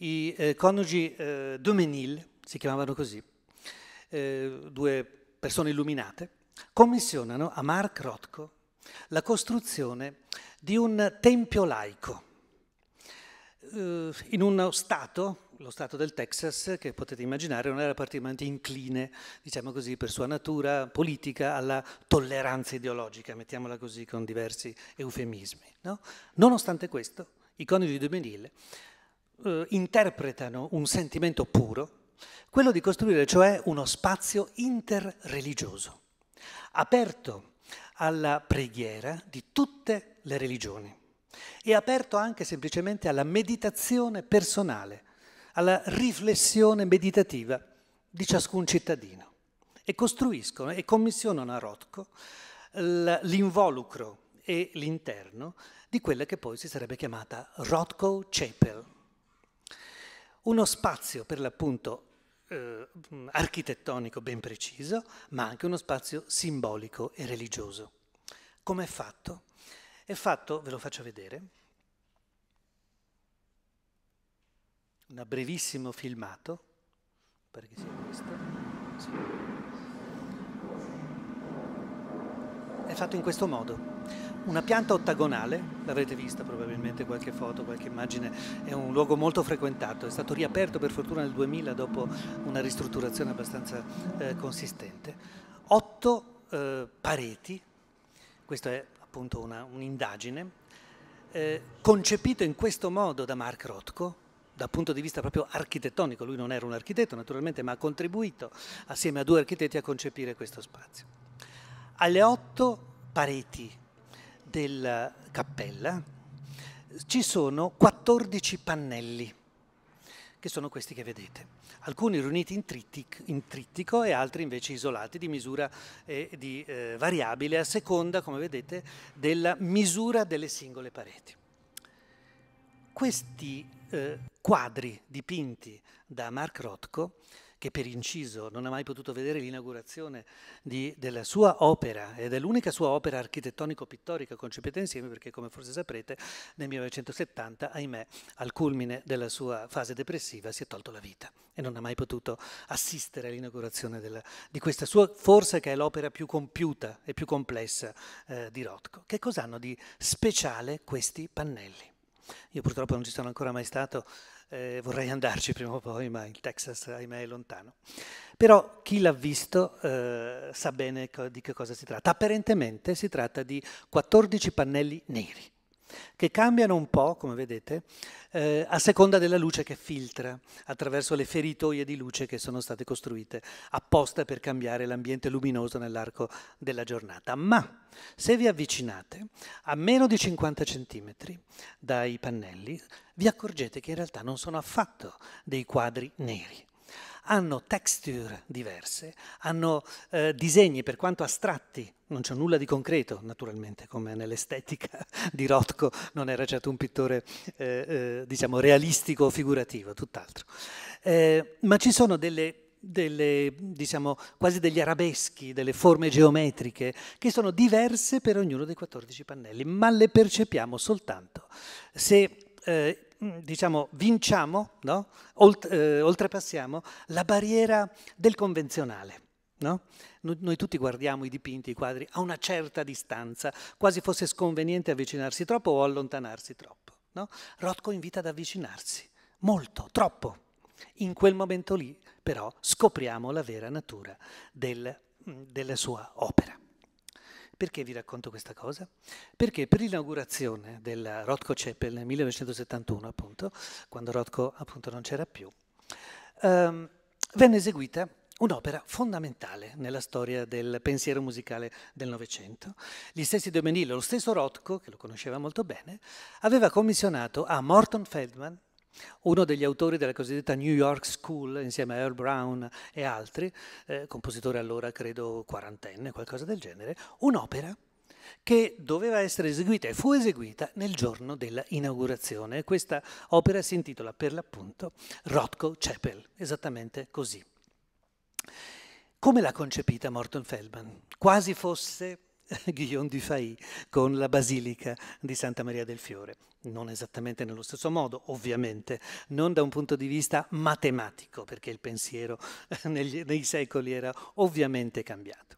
Speaker 1: i eh, coniugi eh, Domenil, si chiamavano così, eh, due persone illuminate, commissionano a Mark Rothko la costruzione di un tempio laico eh, in uno stato lo stato del Texas, che potete immaginare, non era particolarmente incline, diciamo così, per sua natura politica alla tolleranza ideologica, mettiamola così, con diversi eufemismi. No? Nonostante questo, i coniugi di Menil eh, interpretano un sentimento puro, quello di costruire cioè uno spazio interreligioso, aperto alla preghiera di tutte le religioni e aperto anche semplicemente alla meditazione personale alla riflessione meditativa di ciascun cittadino e costruiscono e commissionano a Rotko l'involucro e l'interno di quella che poi si sarebbe chiamata Rotko Chapel. Uno spazio per l'appunto eh, architettonico ben preciso, ma anche uno spazio simbolico e religioso. Come è fatto? È fatto, ve lo faccio vedere, un brevissimo filmato, pare sia questo, sì. è fatto in questo modo. Una pianta ottagonale, l'avrete vista probabilmente qualche foto, qualche immagine, è un luogo molto frequentato, è stato riaperto per fortuna nel 2000 dopo una ristrutturazione abbastanza eh, consistente. Otto eh, pareti, questa è appunto un'indagine, eh, concepito in questo modo da Mark Rothko, dal punto di vista proprio architettonico, lui non era un architetto naturalmente, ma ha contribuito assieme a due architetti a concepire questo spazio. Alle otto pareti della cappella ci sono 14 pannelli, che sono questi che vedete alcuni riuniti in, trittico, in trittico e altri invece isolati di misura eh, di, eh, variabile a seconda, come vedete, della misura delle singole pareti. Questi eh, quadri dipinti da Mark Rothko, che per inciso non ha mai potuto vedere l'inaugurazione della sua opera, ed è l'unica sua opera architettonico-pittorica concepita insieme, perché come forse saprete nel 1970, ahimè, al culmine della sua fase depressiva si è tolto la vita e non ha mai potuto assistere all'inaugurazione di questa sua, forse che è l'opera più compiuta e più complessa eh, di Rothko. Che cosa hanno di speciale questi pannelli? Io purtroppo non ci sono ancora mai stato, eh, vorrei andarci prima o poi, ma il Texas ahimè è lontano. Però chi l'ha visto eh, sa bene di che cosa si tratta. Apparentemente si tratta di 14 pannelli neri che cambiano un po', come vedete, eh, a seconda della luce che filtra attraverso le feritoie di luce che sono state costruite apposta per cambiare l'ambiente luminoso nell'arco della giornata. Ma se vi avvicinate a meno di 50 cm dai pannelli, vi accorgete che in realtà non sono affatto dei quadri neri hanno texture diverse, hanno eh, disegni per quanto astratti, non c'è nulla di concreto naturalmente come nell'estetica di Rothko, non era certo un pittore eh, eh, diciamo realistico o figurativo, tutt'altro. Eh, ma ci sono delle delle, diciamo, quasi degli arabeschi, delle forme geometriche, che sono diverse per ognuno dei 14 pannelli, ma le percepiamo soltanto se eh, Mm, diciamo, vinciamo, no? Olt eh, oltrepassiamo la barriera del convenzionale. No? Noi, noi tutti guardiamo i dipinti, i quadri a una certa distanza, quasi fosse sconveniente avvicinarsi troppo o allontanarsi troppo. No? Rothko invita ad avvicinarsi, molto, troppo. In quel momento lì, però, scopriamo la vera natura del, mm, della sua opera. Perché vi racconto questa cosa? Perché per l'inaugurazione della Rothko Chapel nel 1971, appunto, quando Rothko appunto non c'era più, ehm, venne eseguita un'opera fondamentale nella storia del pensiero musicale del Novecento. Gli stessi Domenillo, lo stesso Rothko, che lo conosceva molto bene, aveva commissionato a Morton Feldman, uno degli autori della cosiddetta New York School, insieme a Earl Brown e altri, eh, compositore allora credo quarantenne, qualcosa del genere, un'opera che doveva essere eseguita e fu eseguita nel giorno della inaugurazione. Questa opera si intitola per l'appunto Rothko Chapel, esattamente così. Come l'ha concepita Morton Feldman? Quasi fosse Guillaume Dufay con la Basilica di Santa Maria del Fiore. Non esattamente nello stesso modo, ovviamente, non da un punto di vista matematico, perché il pensiero negli, nei secoli era ovviamente cambiato.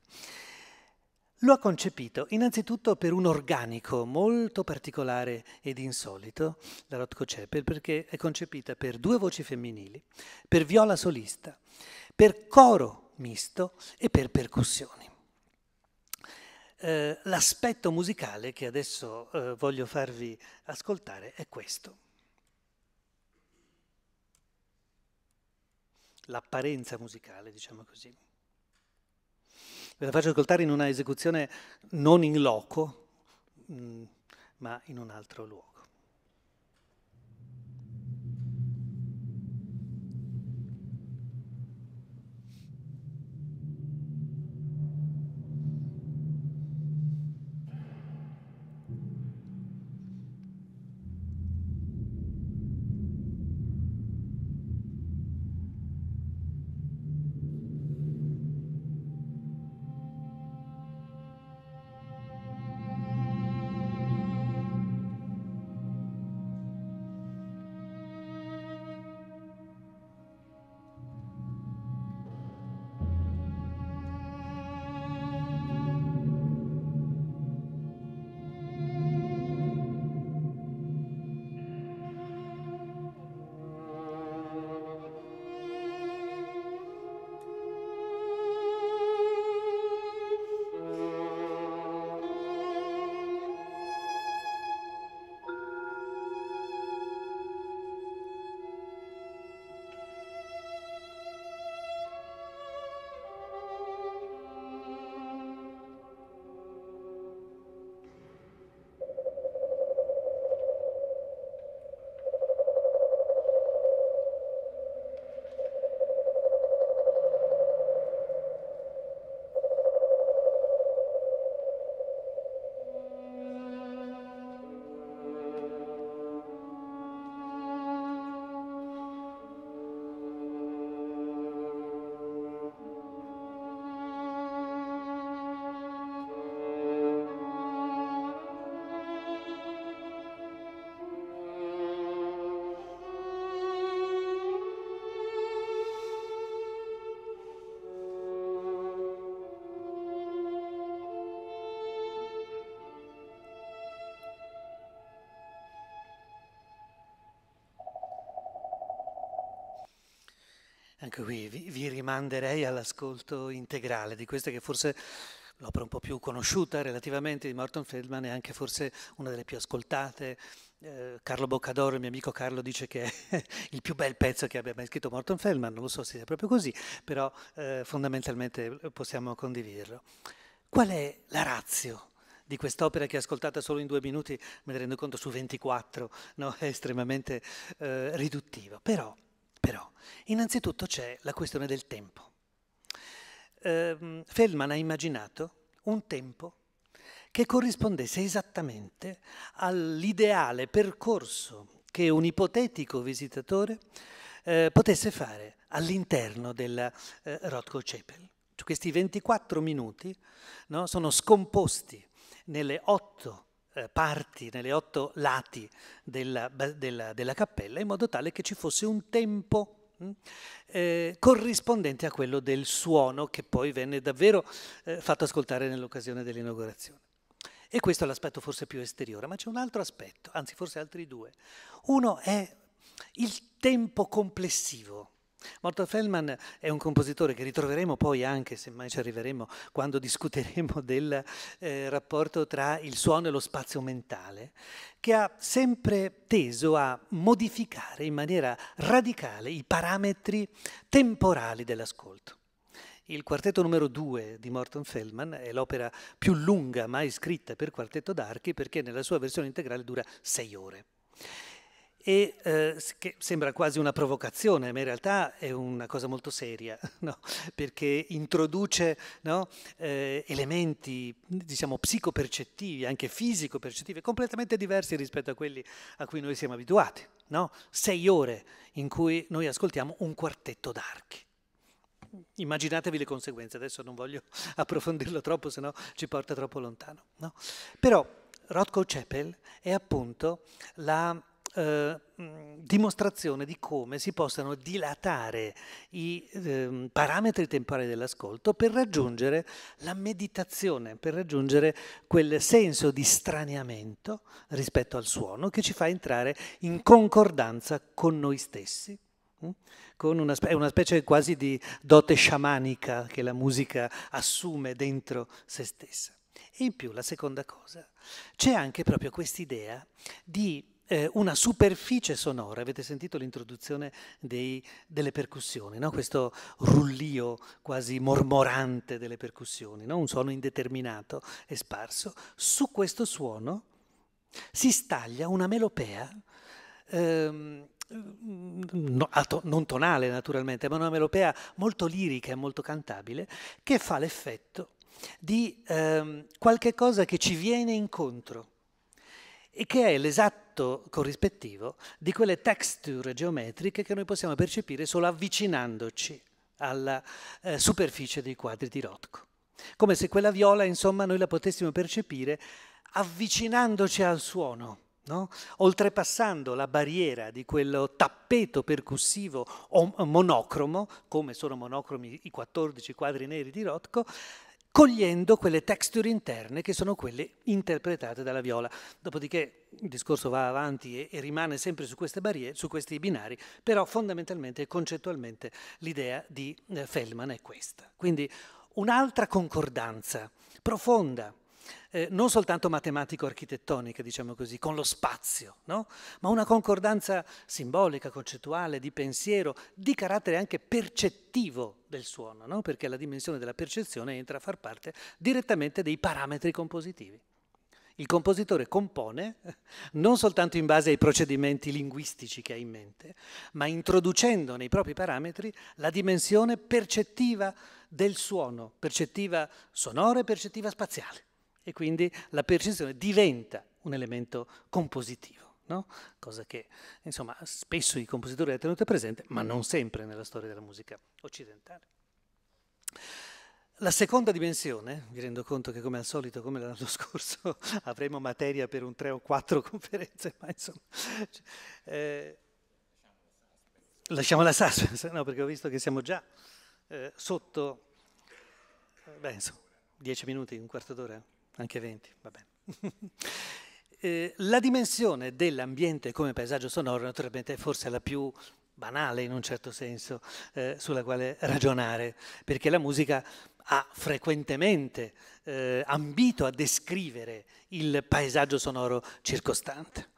Speaker 1: Lo ha concepito innanzitutto per un organico molto particolare ed insolito, la Rotko Cepel, perché è concepita per due voci femminili, per viola solista, per coro misto e per percussioni eh, l'aspetto musicale che adesso eh, voglio farvi ascoltare è questo. L'apparenza musicale, diciamo così. Ve la faccio ascoltare in una esecuzione non in loco, mh, mm, ma in un altro luogo. Anche qui vi, vi rimanderei all'ascolto integrale di questa che forse l'opera un po' più conosciuta relativamente di Morton Feldman e anche forse una delle più ascoltate. Eh, Carlo Boccadoro, il mio amico Carlo, dice che è il più bel pezzo che abbia mai scritto Morton Feldman, non lo so se sia proprio così, però eh, fondamentalmente possiamo condividerlo. Qual è la razio di quest'opera che ascoltata solo in due minuti, me ne rendo conto su 24, no? è estremamente eh, riduttiva, però però, innanzitutto c'è la questione del tempo. Eh, Feldman ha immaginato un tempo che corrispondesse esattamente all'ideale percorso che un ipotetico visitatore eh, potesse fare all'interno della eh, Rothko Chapel. Questi 24 minuti no, sono scomposti nelle otto eh, parti, nelle otto lati della, della, della, cappella, in modo tale che ci fosse un tempo mm, eh, corrispondente a quello del suono che poi venne davvero eh, fatto ascoltare nell'occasione dell'inaugurazione. E questo è l'aspetto forse più esteriore, ma c'è un altro aspetto, anzi forse altri due. Uno è il tempo complessivo Morton Feldman è un compositore che ritroveremo poi anche, se mai ci arriveremo, quando discuteremo del eh, rapporto tra il suono e lo spazio mentale, che ha sempre teso a modificare in maniera radicale i parametri temporali dell'ascolto. Il quartetto numero 2 di Morton Feldman è l'opera più lunga mai scritta per quartetto d'archi perché nella sua versione integrale dura sei ore e eh, che sembra quasi una provocazione, ma in realtà è una cosa molto seria, no? perché introduce no? eh, elementi diciamo, psicopercettivi, anche fisico-percettivi, completamente diversi rispetto a quelli a cui noi siamo abituati. No? Sei ore in cui noi ascoltiamo un quartetto d'archi immaginatevi le conseguenze, adesso non voglio approfondirlo troppo, se no ci porta troppo lontano. No? Però Rothko Chapel è appunto la eh, mm, dimostrazione di come si possano dilatare i eh, parametri temporali dell'ascolto per raggiungere la meditazione, per raggiungere quel senso di straniamento rispetto al suono che ci fa entrare in concordanza con noi stessi. Mm? Con una, spe una specie quasi di dote sciamanica che la musica assume dentro se stessa. E in più, la seconda cosa, c'è anche proprio quest'idea di eh, una superficie sonora, avete sentito l'introduzione dei, delle percussioni, no? questo rullio quasi mormorante delle percussioni, no? un suono indeterminato e sparso, su questo suono si staglia una melopea. Ehm, mm, non tonale naturalmente, ma una melopea molto lirica e molto cantabile, che fa l'effetto di ehm, qualche cosa che ci viene incontro, e che è l'esatto corrispettivo di quelle texture geometriche che noi possiamo percepire solo avvicinandoci alla eh, superficie dei quadri di Rothko. Come se quella viola, insomma, noi la potessimo percepire avvicinandoci al suono, no? oltrepassando la barriera di quel tappeto percussivo monocromo, come sono monocromi i 14 quadri neri di Rothko, cogliendo quelle texture interne che sono quelle interpretate dalla viola. Dopodiché il discorso va avanti e, e rimane sempre su, queste barriere, su questi binari, però fondamentalmente e concettualmente l'idea di eh, Feldman è questa. Quindi un'altra concordanza profonda eh, non soltanto matematico-architettonica, diciamo così, con lo spazio, no? ma una concordanza simbolica, concettuale, di pensiero, di carattere anche percettivo del suono, no? perché la dimensione della percezione entra a far parte direttamente dei parametri compositivi. Il compositore compone non soltanto in base ai procedimenti linguistici che ha in mente, ma introducendo nei propri parametri la dimensione percettiva del suono, percettiva sonora e percettiva spaziale e quindi la percezione diventa un elemento compositivo. No? cosa che insomma, spesso i compositori hanno tenuto presente, ma non sempre nella storia della musica occidentale. La seconda dimensione, vi rendo conto che come al solito, come l'anno scorso, avremo materia per un 3 o quattro conferenze, ma insomma... Eh, lasciamo la suspense, no, perché ho visto che siamo già eh, sotto, eh, beh, insomma, 10 minuti, un quarto d'ora anche 20, va bene. Eh, la dimensione dell'ambiente come paesaggio sonoro naturalmente è forse la più banale in un certo senso eh, sulla quale ragionare, perché la musica ha frequentemente eh, ambito a descrivere il paesaggio sonoro circostante.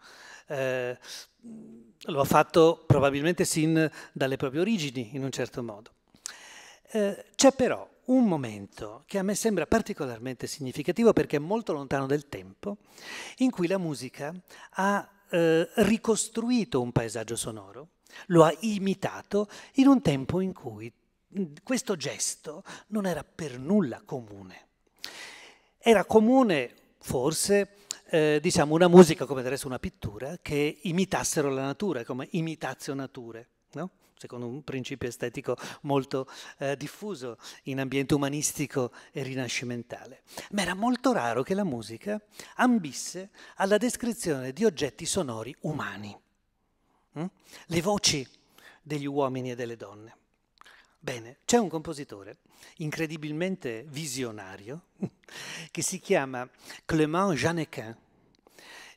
Speaker 1: Eh, lo ha fatto probabilmente sin dalle proprie origini, in un certo modo. Eh, c'è però un momento che a me sembra particolarmente significativo perché è molto lontano del tempo, in cui la musica ha eh, ricostruito un paesaggio sonoro, lo ha imitato in un tempo in cui mm, questo gesto non era per nulla comune. Era comune forse eh, diciamo una musica come del una pittura che imitassero la natura, come imitazio nature secondo un principio estetico molto eh, diffuso in ambiente umanistico e rinascimentale. Ma era molto raro che la musica ambisse alla descrizione di oggetti sonori umani, mm? le voci degli uomini e delle donne. Bene, c'è un compositore incredibilmente visionario che si chiama Clément Jeannequin,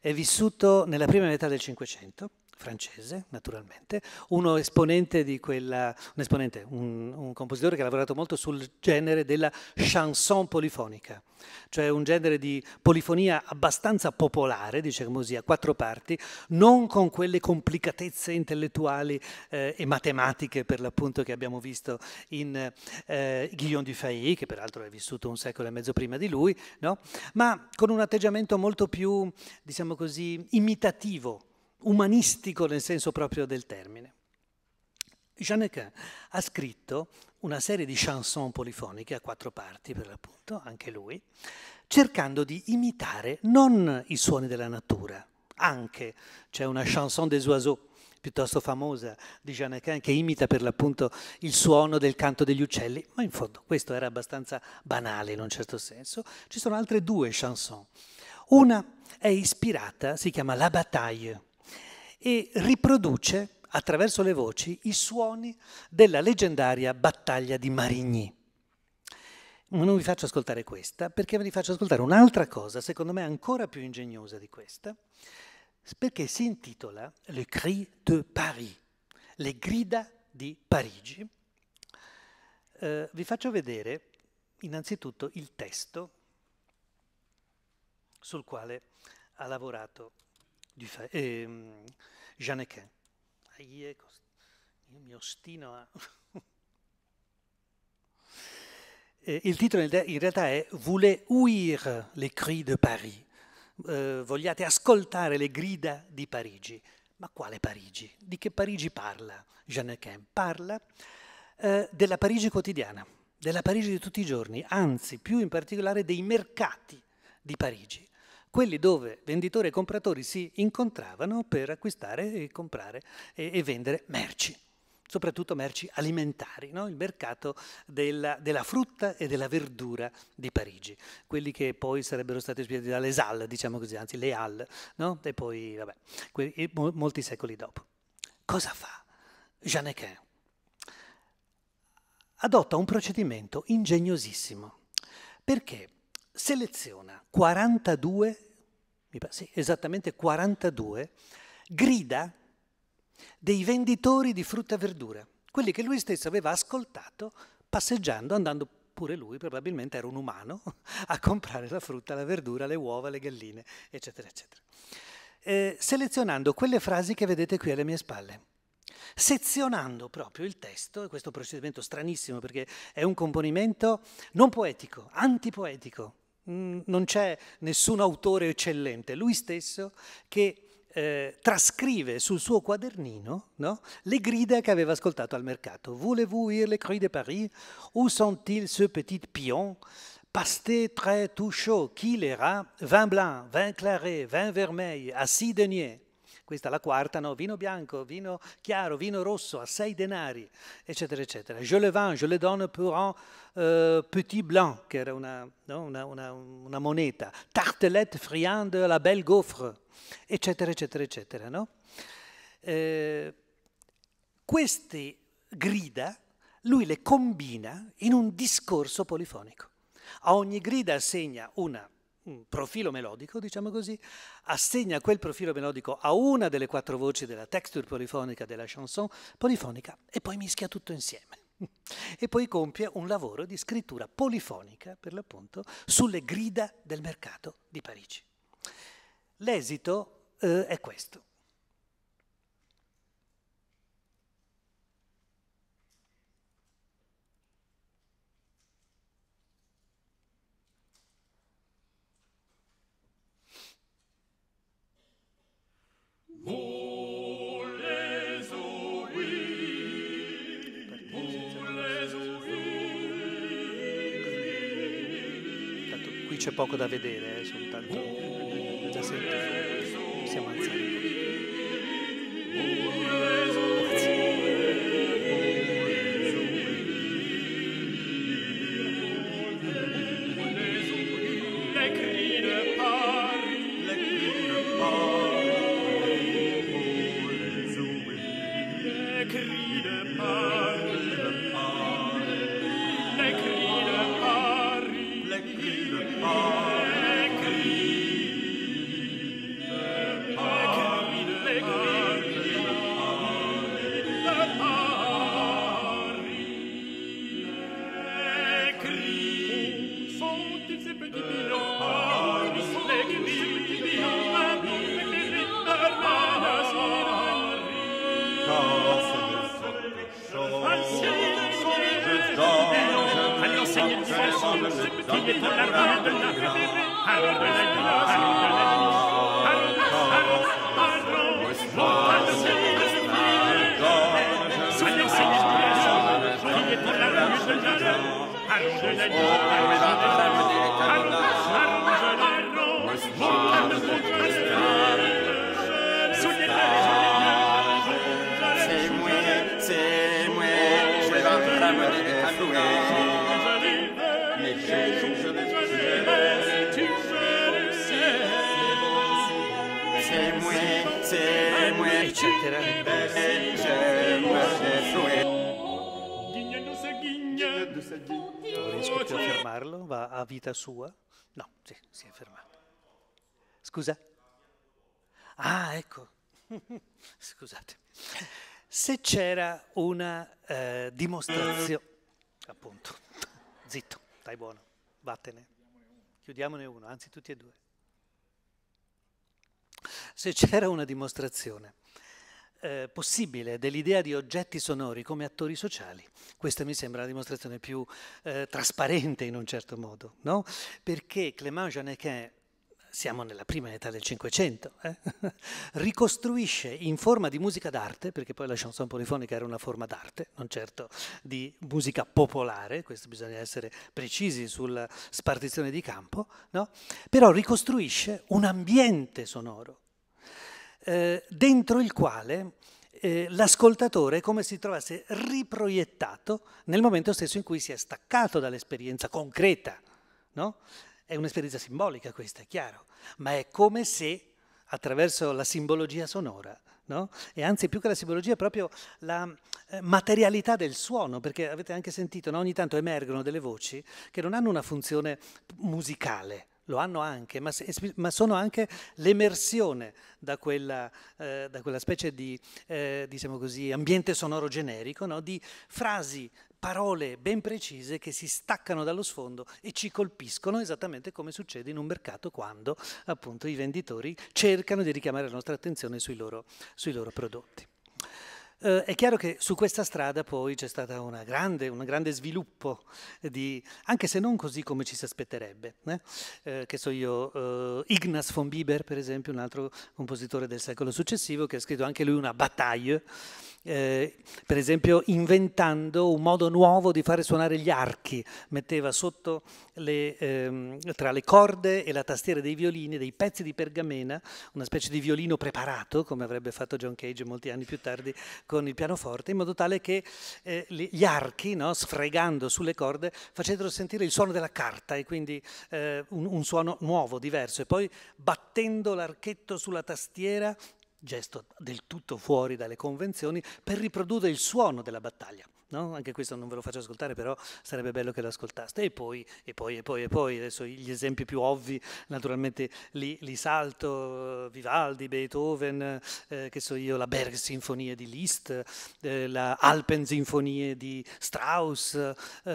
Speaker 1: è vissuto nella prima metà del Cinquecento francese, naturalmente, uno esponente di quella, un, esponente, un, un, compositore che ha lavorato molto sul genere della chanson polifonica, cioè un genere di polifonia abbastanza popolare, diciamo così, a quattro parti, non con quelle complicatezze intellettuali eh, e matematiche per l'appunto che abbiamo visto in eh, Guillaume du Failly, che peraltro è vissuto un secolo e mezzo prima di lui, no? ma con un atteggiamento molto più, diciamo così, imitativo umanistico nel senso proprio del termine. Jeannequin ha scritto una serie di chansons polifoniche a quattro parti per l'appunto, anche lui, cercando di imitare non i suoni della natura, anche c'è una chanson des oiseaux piuttosto famosa di Jeannequin che imita per l'appunto il suono del canto degli uccelli, ma in fondo questo era abbastanza banale in un certo senso. Ci sono altre due chansons. Una è ispirata, si chiama La Bataille, e riproduce attraverso le voci i suoni della leggendaria battaglia di Marigny. non vi faccio ascoltare questa perché vi faccio ascoltare un'altra cosa, secondo me ancora più ingegnosa di questa, perché si intitola Le Cri de Paris, le grida di Parigi. Eh, vi faccio vedere innanzitutto il testo sul quale ha lavorato Dufay, eh, Janequin. Io mi ostino a... Eh, il titolo in realtà è Voulez ouïr les cris de Paris? Eh, vogliate ascoltare le grida di Parigi. Ma quale Parigi? Di che Parigi parla Jeannequin? Parla eh, della Parigi quotidiana, della Parigi di tutti i giorni, anzi più in particolare dei mercati di Parigi quelli dove venditori e compratori si incontravano per acquistare e comprare e, e vendere merci soprattutto merci alimentari, no? il mercato della, della, frutta e della verdura di Parigi, quelli che poi sarebbero stati spiegati dalle Sal, diciamo così, anzi le Al, no? e poi vabbè, que- molti secoli dopo. Cosa fa Jeannequin? Adotta un procedimento ingegnosissimo, perché seleziona 42, sì, esattamente 42, grida dei venditori di frutta e verdura, quelli che lui stesso aveva ascoltato passeggiando, andando pure lui, probabilmente era un umano, a comprare la frutta, la verdura, le uova, le galline, eccetera, eccetera. Eh, selezionando quelle frasi che vedete qui alle mie spalle sezionando proprio il testo, e questo procedimento stranissimo perché è un componimento non poetico, antipoetico, non c'è nessun autore eccellente, lui stesso che eh, trascrive sul suo quadernino no? le grida che aveva ascoltato al mercato. Voulez-vous ouvrir le cris de Paris? Où sont-ils ce petit pion? Pasté très tout chaud, qui les rats? Vin blanc, vin claré, vin vermeil, à assis deniers questa la quarta, no? vino bianco, vino chiaro, vino rosso a sei denari, eccetera, eccetera. Je le vends, je le donne pour un euh, petit blanc, che era una, no? una, una, una moneta, tartelette friande la belle gaufre, eccetera, eccetera, eccetera. No? Eh, queste grida lui le combina in un discorso polifonico. A ogni grida assegna una profilo melodico, diciamo così, assegna quel profilo melodico a una delle quattro voci della texture polifonica della chanson polifonica e poi mischia tutto insieme. E poi compie un lavoro di scrittura polifonica, per l'appunto, sulle grida del mercato di Parigi. L'esito eh, è questo. c'è poco da vedere, eh, soltanto da sentire. Siamo alzati. vita sua? No, sì, si è fermato. Scusa? Ah, ecco. Scusate. Se c'era una eh, dimostrazione, appunto, zitto, stai buono, vattene. Chiudiamone uno, anzi tutti e due. Se c'era una dimostrazione eh, possibile dell'idea di oggetti sonori come attori sociali. Questa mi sembra la dimostrazione più eh, trasparente in un certo modo, no? perché Clément Jeannequin, siamo nella prima età del Cinquecento, eh? ricostruisce in forma di musica d'arte, perché poi la chanson polifonica era una forma d'arte, non certo di musica popolare, questo bisogna essere precisi sulla spartizione di campo, no? però ricostruisce un ambiente sonoro eh, dentro il quale eh, l'ascoltatore è come se si trovasse riproiettato nel momento stesso in cui si è staccato dall'esperienza concreta. No? È un'esperienza simbolica questa, è chiaro, ma è come se attraverso la simbologia sonora No? E anzi più che la simbologia è proprio la eh, materialità del suono, perché avete anche sentito, no? ogni tanto emergono delle voci che non hanno una funzione musicale, lo hanno anche, ma, ma sono anche l'emersione da quella, eh, da quella specie di eh, diciamo così, ambiente sonoro generico, no? di frasi parole ben precise che si staccano dallo sfondo e ci colpiscono esattamente come succede in un mercato quando appunto i venditori cercano di richiamare la nostra attenzione sui loro, sui loro prodotti. Eh, è chiaro che su questa strada poi c'è stato un grande sviluppo, di, anche se non così come ci si aspetterebbe. Eh? Eh, che so io, eh, Ignaz von Bieber, per esempio, un altro compositore del secolo successivo, che ha scritto anche lui una bataille eh, per esempio inventando un modo nuovo di fare suonare gli archi, metteva sotto le, ehm, tra le corde e la tastiera dei violini dei pezzi di pergamena, una specie di violino preparato, come avrebbe fatto John Cage molti anni più tardi con il pianoforte, in modo tale che eh, gli archi, no, sfregando sulle corde, facessero sentire il suono della carta e quindi eh, un, un suono nuovo, diverso, e poi battendo l'archetto sulla tastiera gesto del tutto fuori dalle convenzioni, per riprodurre il suono della battaglia. No? Anche questo non ve lo faccio ascoltare, però sarebbe bello che lo ascoltaste. E poi, e poi, e poi, e poi, adesso gli esempi più ovvi, naturalmente li, li salto, Vivaldi, Beethoven, eh, che so io, la Berg-Sinfonia di Liszt, eh, la Alpensinfonie di Strauss, eh,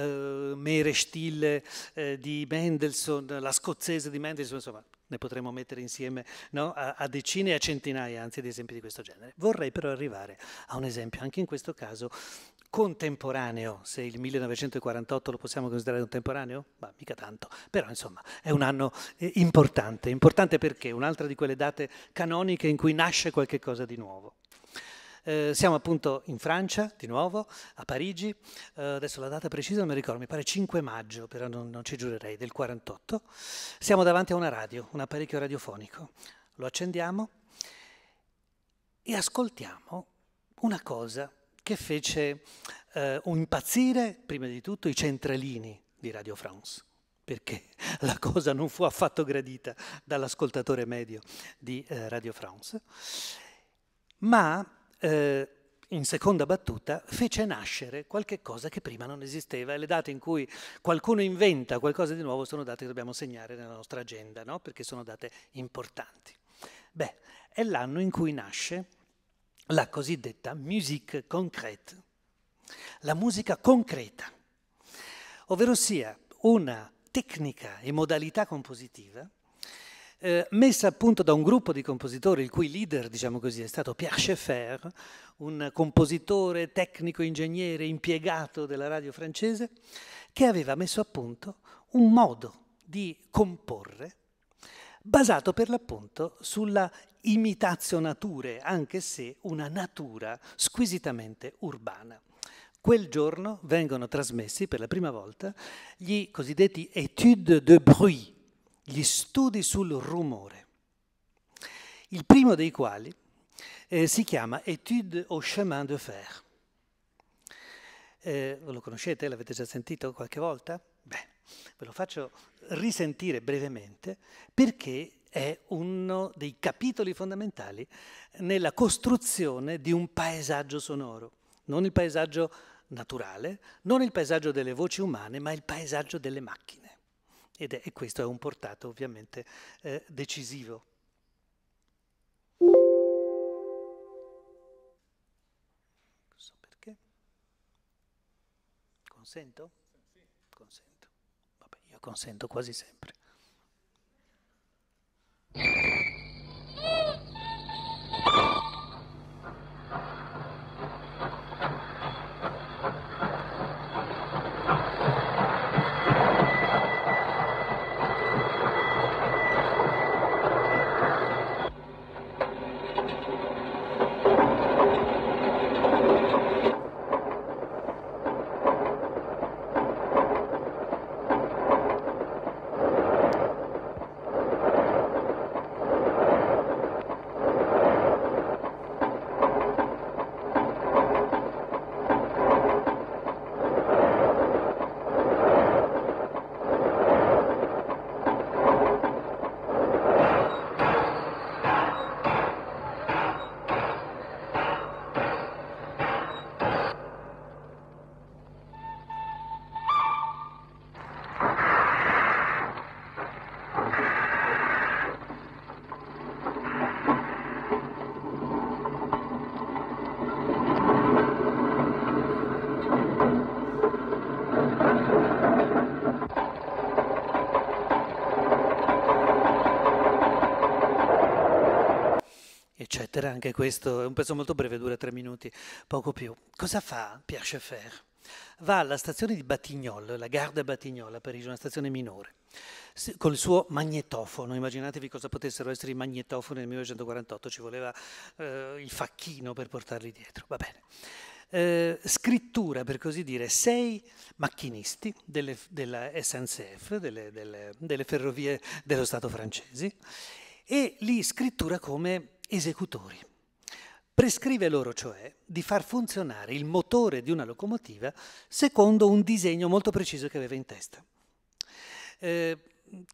Speaker 1: Mere Stille eh, di Mendelssohn, la scozzese di Mendelssohn, insomma, ne potremmo mettere insieme no? a, a, decine e a centinaia, anzi, di esempi di questo genere. Vorrei però arrivare a un esempio, anche in questo caso contemporaneo, se il 1948 lo possiamo considerare contemporaneo, ma mica tanto, però insomma è un anno eh, importante, importante perché è un'altra di quelle date canoniche in cui nasce qualche cosa di nuovo. Eh, siamo appunto in Francia, di nuovo, a Parigi, eh, adesso la data precisa non mi ricordo, mi pare 5 maggio, però non, non ci giurerei, del 48. Siamo davanti a una radio, un apparecchio radiofonico. Lo accendiamo e ascoltiamo una cosa che fece eh, un impazzire, prima di tutto, i centralini di Radio France perché la cosa non fu affatto gradita dall'ascoltatore medio di eh, Radio France, ma eh, in seconda battuta, fece nascere qualche cosa che prima non esisteva le date in cui qualcuno inventa qualcosa di nuovo sono date che dobbiamo segnare nella nostra agenda, no? perché sono date importanti. Beh, è l'anno in cui nasce la cosiddetta musique concrète, la musica concreta, ovvero sia una tecnica e modalità compositiva eh, messa a punto da un gruppo di compositori, il cui leader, diciamo così, è stato Pierre Schaeffer, un compositore, tecnico, ingegnere, impiegato della radio francese, che aveva messo a punto un modo di comporre basato per l'appunto sulla imitatio nature, anche se una natura squisitamente urbana. Quel giorno vengono trasmessi per la prima volta gli cosiddetti études de bruit, gli studi sul rumore, il primo dei quali eh, si chiama Étude au chemin de fer. Eh, lo conoscete? L'avete già sentito qualche volta? Beh, ve lo faccio risentire brevemente perché è uno dei capitoli fondamentali nella costruzione di un paesaggio sonoro, non il paesaggio naturale, non il paesaggio delle voci umane, ma il paesaggio delle macchine ed è, e questo è un portato ovviamente eh, decisivo. So perché. Consento? Consento. Vabbè, io consento quasi sempre. Faire, anche questo è un pezzo molto breve, dura tre minuti, poco più. Cosa fa Pierre Schaeffer? Va alla stazione di Batignolles, la Gare de Batignolles a Parigi, una stazione minore, col suo magnetofono. Immaginatevi cosa potessero essere i magnetofoni nel 1948, ci voleva eh, il facchino per portarli dietro. Va bene. Eh, scrittura, per così dire, sei macchinisti delle, della SNCF, delle, delle, delle ferrovie dello Stato francese, e li scrittura come esecutori. Prescrive loro, cioè, di far funzionare il motore di una locomotiva secondo un disegno molto preciso che aveva in testa, eh,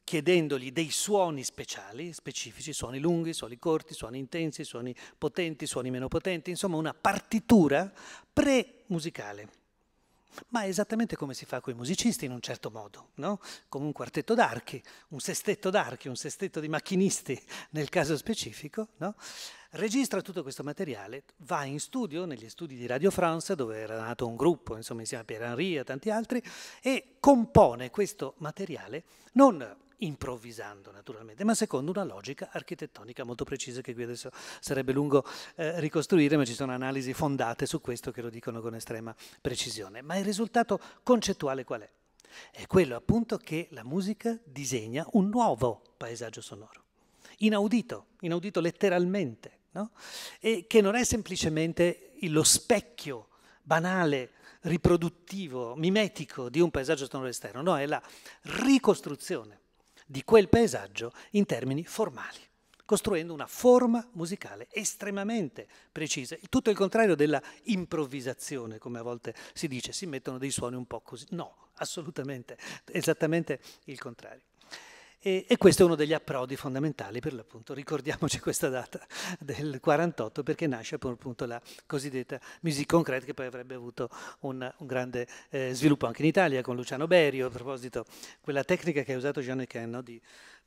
Speaker 1: chiedendogli dei suoni speciali, specifici, suoni lunghi, suoni corti, suoni intensi, suoni potenti, suoni meno potenti, insomma una partitura pre-musicale ma è esattamente come si fa con i musicisti in un certo modo, no? come un quartetto d'archi, un sestetto d'archi, un sestetto di macchinisti nel caso specifico, no? registra tutto questo materiale, va in studio, negli studi di Radio France, dove era nato un gruppo, insomma, insieme a Pierre Henry e tanti altri, e compone questo materiale non improvvisando naturalmente, ma secondo una logica architettonica molto precisa che qui adesso sarebbe lungo eh, ricostruire, ma ci sono analisi fondate su questo che lo dicono con estrema precisione. Ma il risultato concettuale qual è? È quello appunto che la musica disegna un nuovo paesaggio sonoro, inaudito, inaudito letteralmente, no? e che non è semplicemente lo specchio banale riproduttivo, mimetico di un paesaggio sonoro esterno, no, è la ricostruzione di quel paesaggio in termini formali costruendo una forma musicale estremamente precisa, tutto il contrario della improvvisazione, come a volte si dice, si mettono dei suoni un po' così. No, assolutamente, esattamente il contrario. E, e, questo è uno degli approdi fondamentali, per l'appunto, ricordiamoci questa data del 48, perché nasce appunto la cosiddetta musique concrete che poi avrebbe avuto un, un grande eh, sviluppo anche in Italia con Luciano Berio, a proposito, quella tecnica che ha usato Gianni Kenno di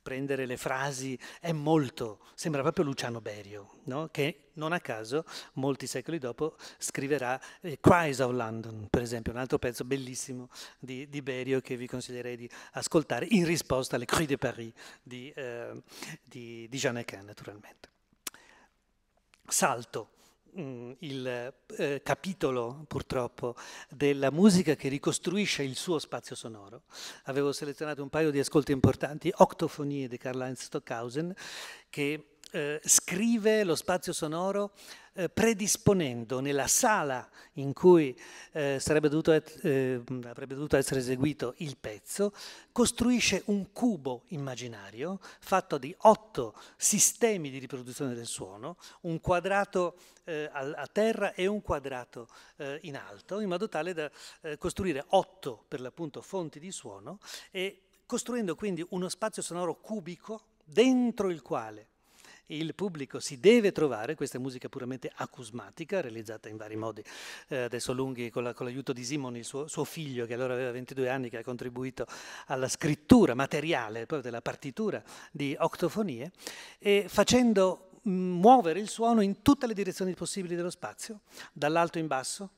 Speaker 1: prendere le frasi, è molto, sembra proprio Luciano Berio, no? che non a caso, molti secoli dopo, scriverà eh, Cries of London, per esempio, un altro pezzo bellissimo di, di, Berio che vi consiglierei di ascoltare in risposta alle Crues de Paris di, eh, di, di Jean Equin, naturalmente. Salto Mm, il eh, capitolo purtroppo della musica che ricostruisce il suo spazio sonoro. Avevo selezionato un paio di ascolti importanti, Octofonie di Karl-Heinz Stockhausen, che eh, scrive lo spazio sonoro eh, predisponendo nella sala in cui eh, dovuto eh, avrebbe dovuto essere eseguito il pezzo, costruisce un cubo immaginario fatto di otto sistemi di riproduzione del suono, un quadrato eh, a terra e un quadrato eh, in alto, in modo tale da costruire otto per l'appunto fonti di suono e costruendo quindi uno spazio sonoro cubico dentro il quale il pubblico si deve trovare, questa è musica puramente acusmatica, realizzata in vari modi, eh, adesso Lunghi con, la, con, l'aiuto di Simon, il suo, suo, figlio che allora aveva 22 anni, che ha contribuito alla scrittura materiale proprio della partitura di Octofonie, e facendo mm, muovere il suono in tutte le direzioni possibili dello spazio, dall'alto in basso,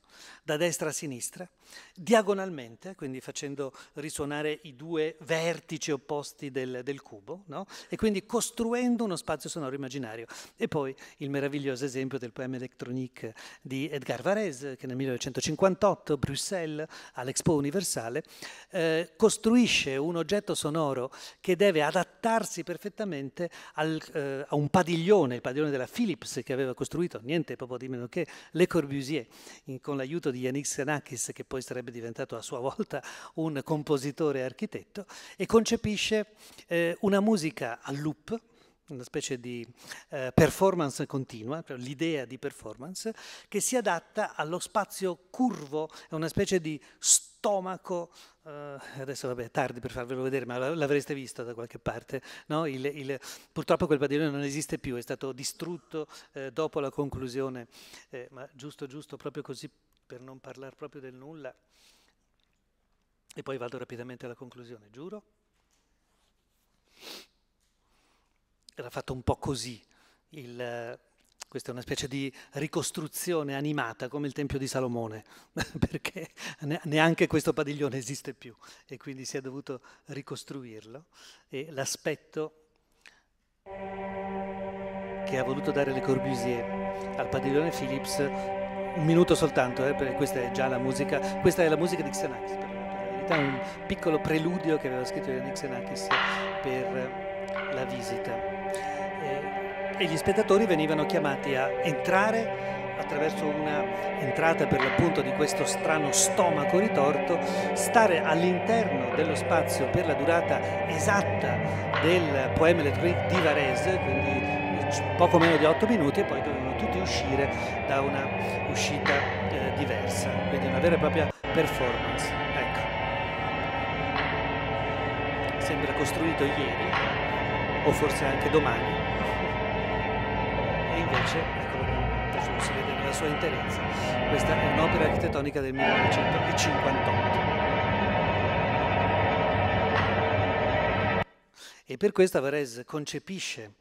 Speaker 1: da destra a sinistra, diagonalmente, quindi facendo risuonare i due vertici opposti del, del cubo, no? e quindi costruendo uno spazio sonoro immaginario. E poi il meraviglioso esempio del poema electronique di Edgar Varese, che nel 1958 a Bruxelles, all'Expo Universale, eh, costruisce un oggetto sonoro che deve adattarsi perfettamente al, eh, a un padiglione, il padiglione della Philips che aveva costruito, niente proprio di meno che Le Corbusier, in, con la l'aiuto di Yannick Xenakis, che poi sarebbe diventato a sua volta un compositore e architetto, e concepisce eh, una musica a loop, una specie di eh, performance continua, cioè l'idea di performance, che si adatta allo spazio curvo, è una specie di stomaco, eh, adesso vabbè è tardi per farvelo vedere, ma l'avreste visto da qualche parte, no? il, il, purtroppo quel padiglione non esiste più, è stato distrutto eh, dopo la conclusione, eh, ma giusto giusto proprio così per non parlare proprio del nulla, e poi vado rapidamente alla conclusione, giuro. Era fatto un po' così, il, questa è una specie di ricostruzione animata come il Tempio di Salomone, perché neanche questo padiglione esiste più e quindi si è dovuto ricostruirlo. E l'aspetto che ha voluto dare Le Corbusier al padiglione Philips un minuto soltanto, eh, perché questa è già la musica, questa è la musica di Xenakis, per la verità, un piccolo preludio che aveva scritto Yannick Xenakis per la visita. E, eh, e gli spettatori venivano chiamati a entrare attraverso una entrata per l'appunto di questo strano stomaco ritorto, stare all'interno dello spazio per la durata esatta del poema electrique di Varese, quindi eh, poco meno di otto minuti e poi doveva uscire da una uscita eh, diversa, quindi una vera e propria performance. Ecco. Sembra costruito ieri o forse anche domani. E invece, ecco, non si vede nella sua interezza. Questa è un'opera architettonica del 1958. E per questo Varese concepisce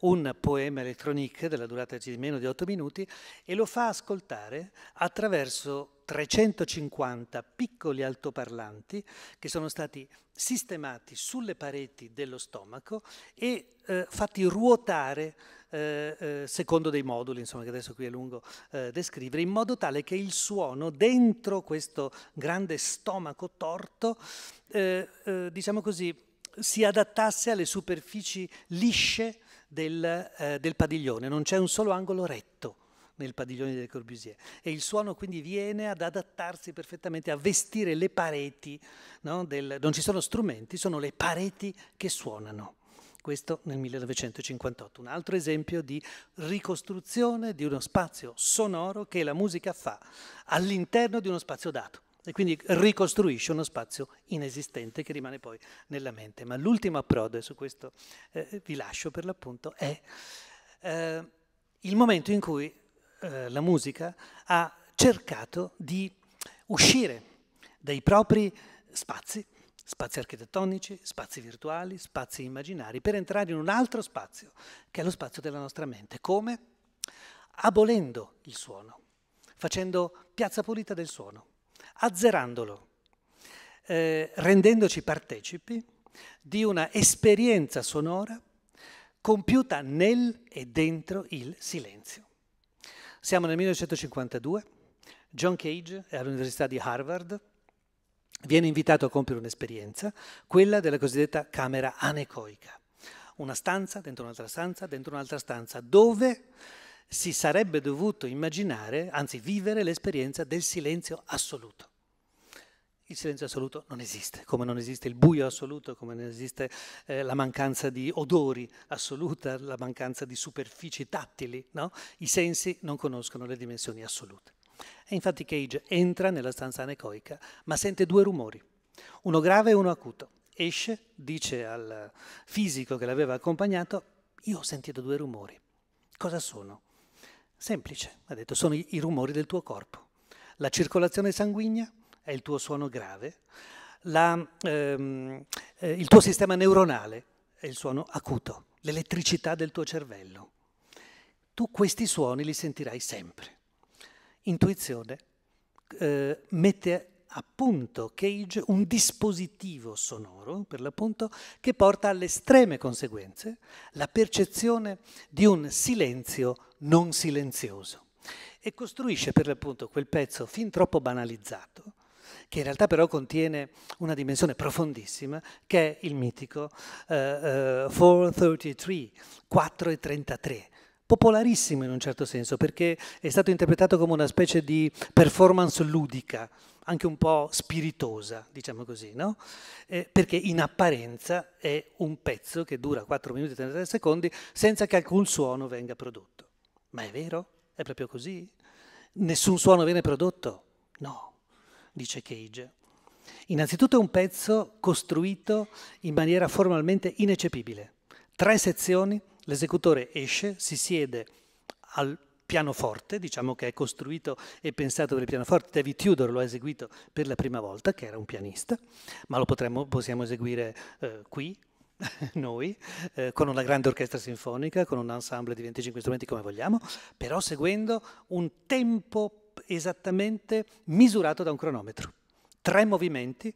Speaker 1: un poema elettronico della durata di meno di 8 minuti e lo fa ascoltare attraverso 350 piccoli altoparlanti che sono stati sistemati sulle pareti dello stomaco e eh, fatti ruotare eh, eh, secondo dei moduli, insomma, che adesso qui è lungo eh, descrivere, in modo tale che il suono dentro questo grande stomaco torto, eh, eh, diciamo così, si adattasse alle superfici lisce del, eh, del padiglione, non c'è un solo angolo retto nel padiglione delle Corbusier e il suono quindi viene ad adattarsi perfettamente, a vestire le pareti, no, del, non ci sono strumenti, sono le pareti che suonano. Questo nel 1958, un altro esempio di ricostruzione di uno spazio sonoro che la musica fa all'interno di uno spazio dato e quindi ricostruisce uno spazio inesistente che rimane poi nella mente. Ma l'ultimo approdo, e su questo eh, vi lascio per l'appunto, è eh, il momento in cui eh, la musica ha cercato di uscire dai propri spazi, spazi architettonici, spazi virtuali, spazi immaginari, per entrare in un altro spazio, che è lo spazio della nostra mente. Come? Abolendo il suono, facendo piazza pulita del suono azzerandolo, eh, rendendoci partecipi di una esperienza sonora compiuta nel e dentro il silenzio. Siamo nel 1952, John Cage è all'Università di Harvard, viene invitato a compiere un'esperienza, quella della cosiddetta camera anecoica. Una stanza dentro un'altra stanza, dentro un'altra stanza, dove si sarebbe dovuto immaginare, anzi vivere l'esperienza del silenzio assoluto il silenzio assoluto non esiste, come non esiste il buio assoluto, come non esiste eh, la mancanza di odori assoluta, la mancanza di superfici tattili, no? i sensi non conoscono le dimensioni assolute. E infatti Cage entra nella stanza anecoica, ma sente due rumori, uno grave e uno acuto. Esce, dice al fisico che l'aveva accompagnato, io ho sentito due rumori. Cosa sono? Semplice, ha detto, sono i rumori del tuo corpo. La circolazione sanguigna è il tuo suono grave, la, ehm, eh, il tuo sistema neuronale è il suono acuto, l'elettricità del tuo cervello. Tu questi suoni li sentirai sempre. Intuizione eh, mette a punto Cage un dispositivo sonoro, per l'appunto, che porta alle estreme conseguenze la percezione di un silenzio non silenzioso e costruisce per l'appunto quel pezzo fin troppo banalizzato che in realtà però contiene una dimensione profondissima, che è il mitico eh, eh, 433, 33 popolarissimo in un certo senso, perché è stato interpretato come una specie di performance ludica, anche un po' spiritosa, diciamo così, no? eh, perché in apparenza è un pezzo che dura 4 minuti e 33 secondi senza che alcun suono venga prodotto. Ma è vero? È proprio così? Nessun suono viene prodotto? No dice Cage. Innanzitutto è un pezzo costruito in maniera formalmente ineccepibile. Tre sezioni, l'esecutore esce, si siede al pianoforte, diciamo che è costruito e pensato per il pianoforte, David Tudor lo ha eseguito per la prima volta, che era un pianista, ma lo potremmo, possiamo eseguire eh, qui, noi, eh, con una grande orchestra sinfonica, con un ensemble di 25 strumenti come vogliamo, però seguendo un tempo esattamente misurato da un cronometro. Tre movimenti,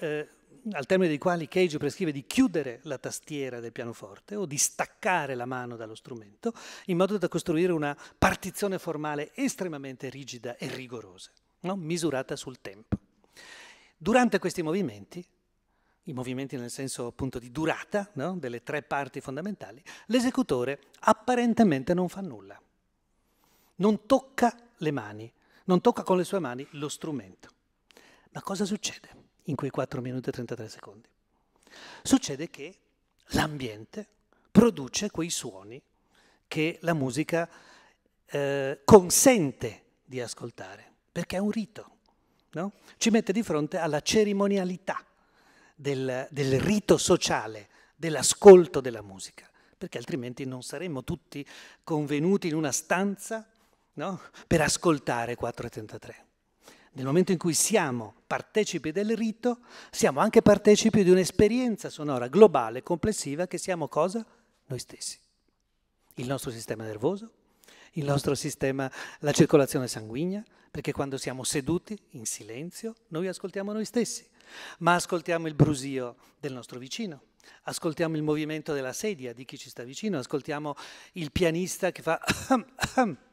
Speaker 1: eh, al termine dei quali Keiju prescrive di chiudere la tastiera del pianoforte o di staccare la mano dallo strumento, in modo da costruire una partizione formale estremamente rigida e rigorosa, no? misurata sul tempo. Durante questi movimenti, i movimenti nel senso appunto di durata no? delle tre parti fondamentali, l'esecutore apparentemente non fa nulla, non tocca le mani, non tocca con le sue mani lo strumento. Ma cosa succede in quei 4 minuti e 33 secondi? Succede che l'ambiente produce quei suoni che la musica eh, consente di ascoltare, perché è un rito, no? ci mette di fronte alla cerimonialità del, del rito sociale, dell'ascolto della musica, perché altrimenti non saremmo tutti convenuti in una stanza no? per ascoltare 4.33. Nel momento in cui siamo partecipi del rito, siamo anche partecipi di un'esperienza sonora globale, complessiva, che siamo cosa? Noi stessi. Il nostro sistema nervoso, il nostro sistema, la circolazione sanguigna, perché quando siamo seduti in silenzio noi ascoltiamo noi stessi, ma ascoltiamo il brusio del nostro vicino, ascoltiamo il movimento della sedia di chi ci sta vicino, ascoltiamo il pianista che fa...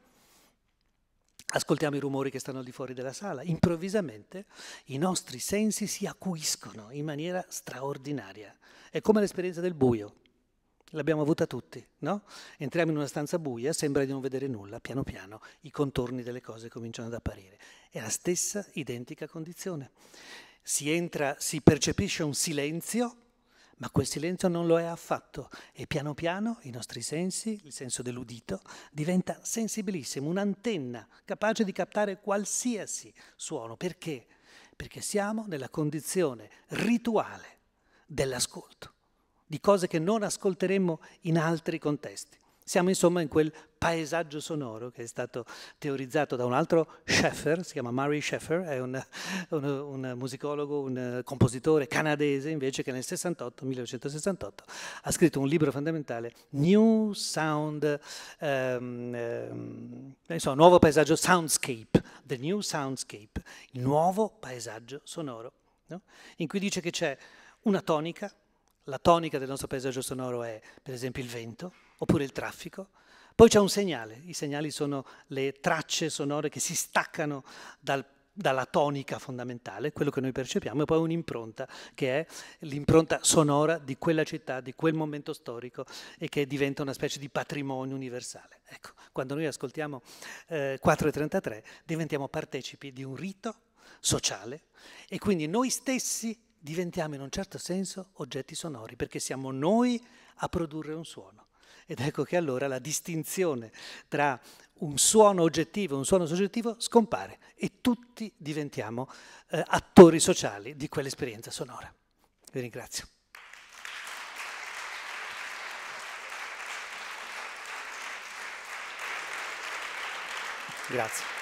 Speaker 1: Ascoltiamo i rumori che stanno al di fuori della sala. Improvvisamente i nostri sensi si acuiscono in maniera straordinaria. È come l'esperienza del buio. L'abbiamo avuta tutti, no? Entriamo in una stanza buia, sembra di non vedere nulla, piano piano i contorni delle cose cominciano ad apparire. È la stessa identica condizione. Si entra, si percepisce un silenzio ma quel silenzio non lo è affatto e piano piano i nostri sensi, il senso dell'udito, diventa sensibilissimo, un'antenna capace di captare qualsiasi suono. Perché? Perché siamo nella condizione rituale dell'ascolto, di cose che non ascolteremmo in altri contesti. Siamo insomma in quel paesaggio sonoro che è stato teorizzato da un altro Sheffer, si chiama Murray Sheffer, è un, un, un musicologo, un compositore canadese invece che nel 68, 1968 ha scritto un libro fondamentale, New Sound, ehm, ehm, insomma, nuovo paesaggio soundscape, The New Soundscape, il nuovo paesaggio sonoro, no? in cui dice che c'è una tonica, la tonica del nostro paesaggio sonoro è per esempio il vento, oppure il traffico. Poi c'è un segnale, i segnali sono le tracce sonore che si staccano dal dalla tonica fondamentale, quello che noi percepiamo, e poi un'impronta che è l'impronta sonora di quella città, di quel momento storico e che diventa una specie di patrimonio universale. Ecco, quando noi ascoltiamo eh, 4.33 diventiamo partecipi di un rito sociale e quindi noi stessi diventiamo in un certo senso oggetti sonori perché siamo noi a produrre un suono. Ed ecco che allora la distinzione tra un suono oggettivo e un suono soggettivo scompare e tutti diventiamo eh, attori sociali di quell'esperienza sonora. Vi ringrazio. Grazie.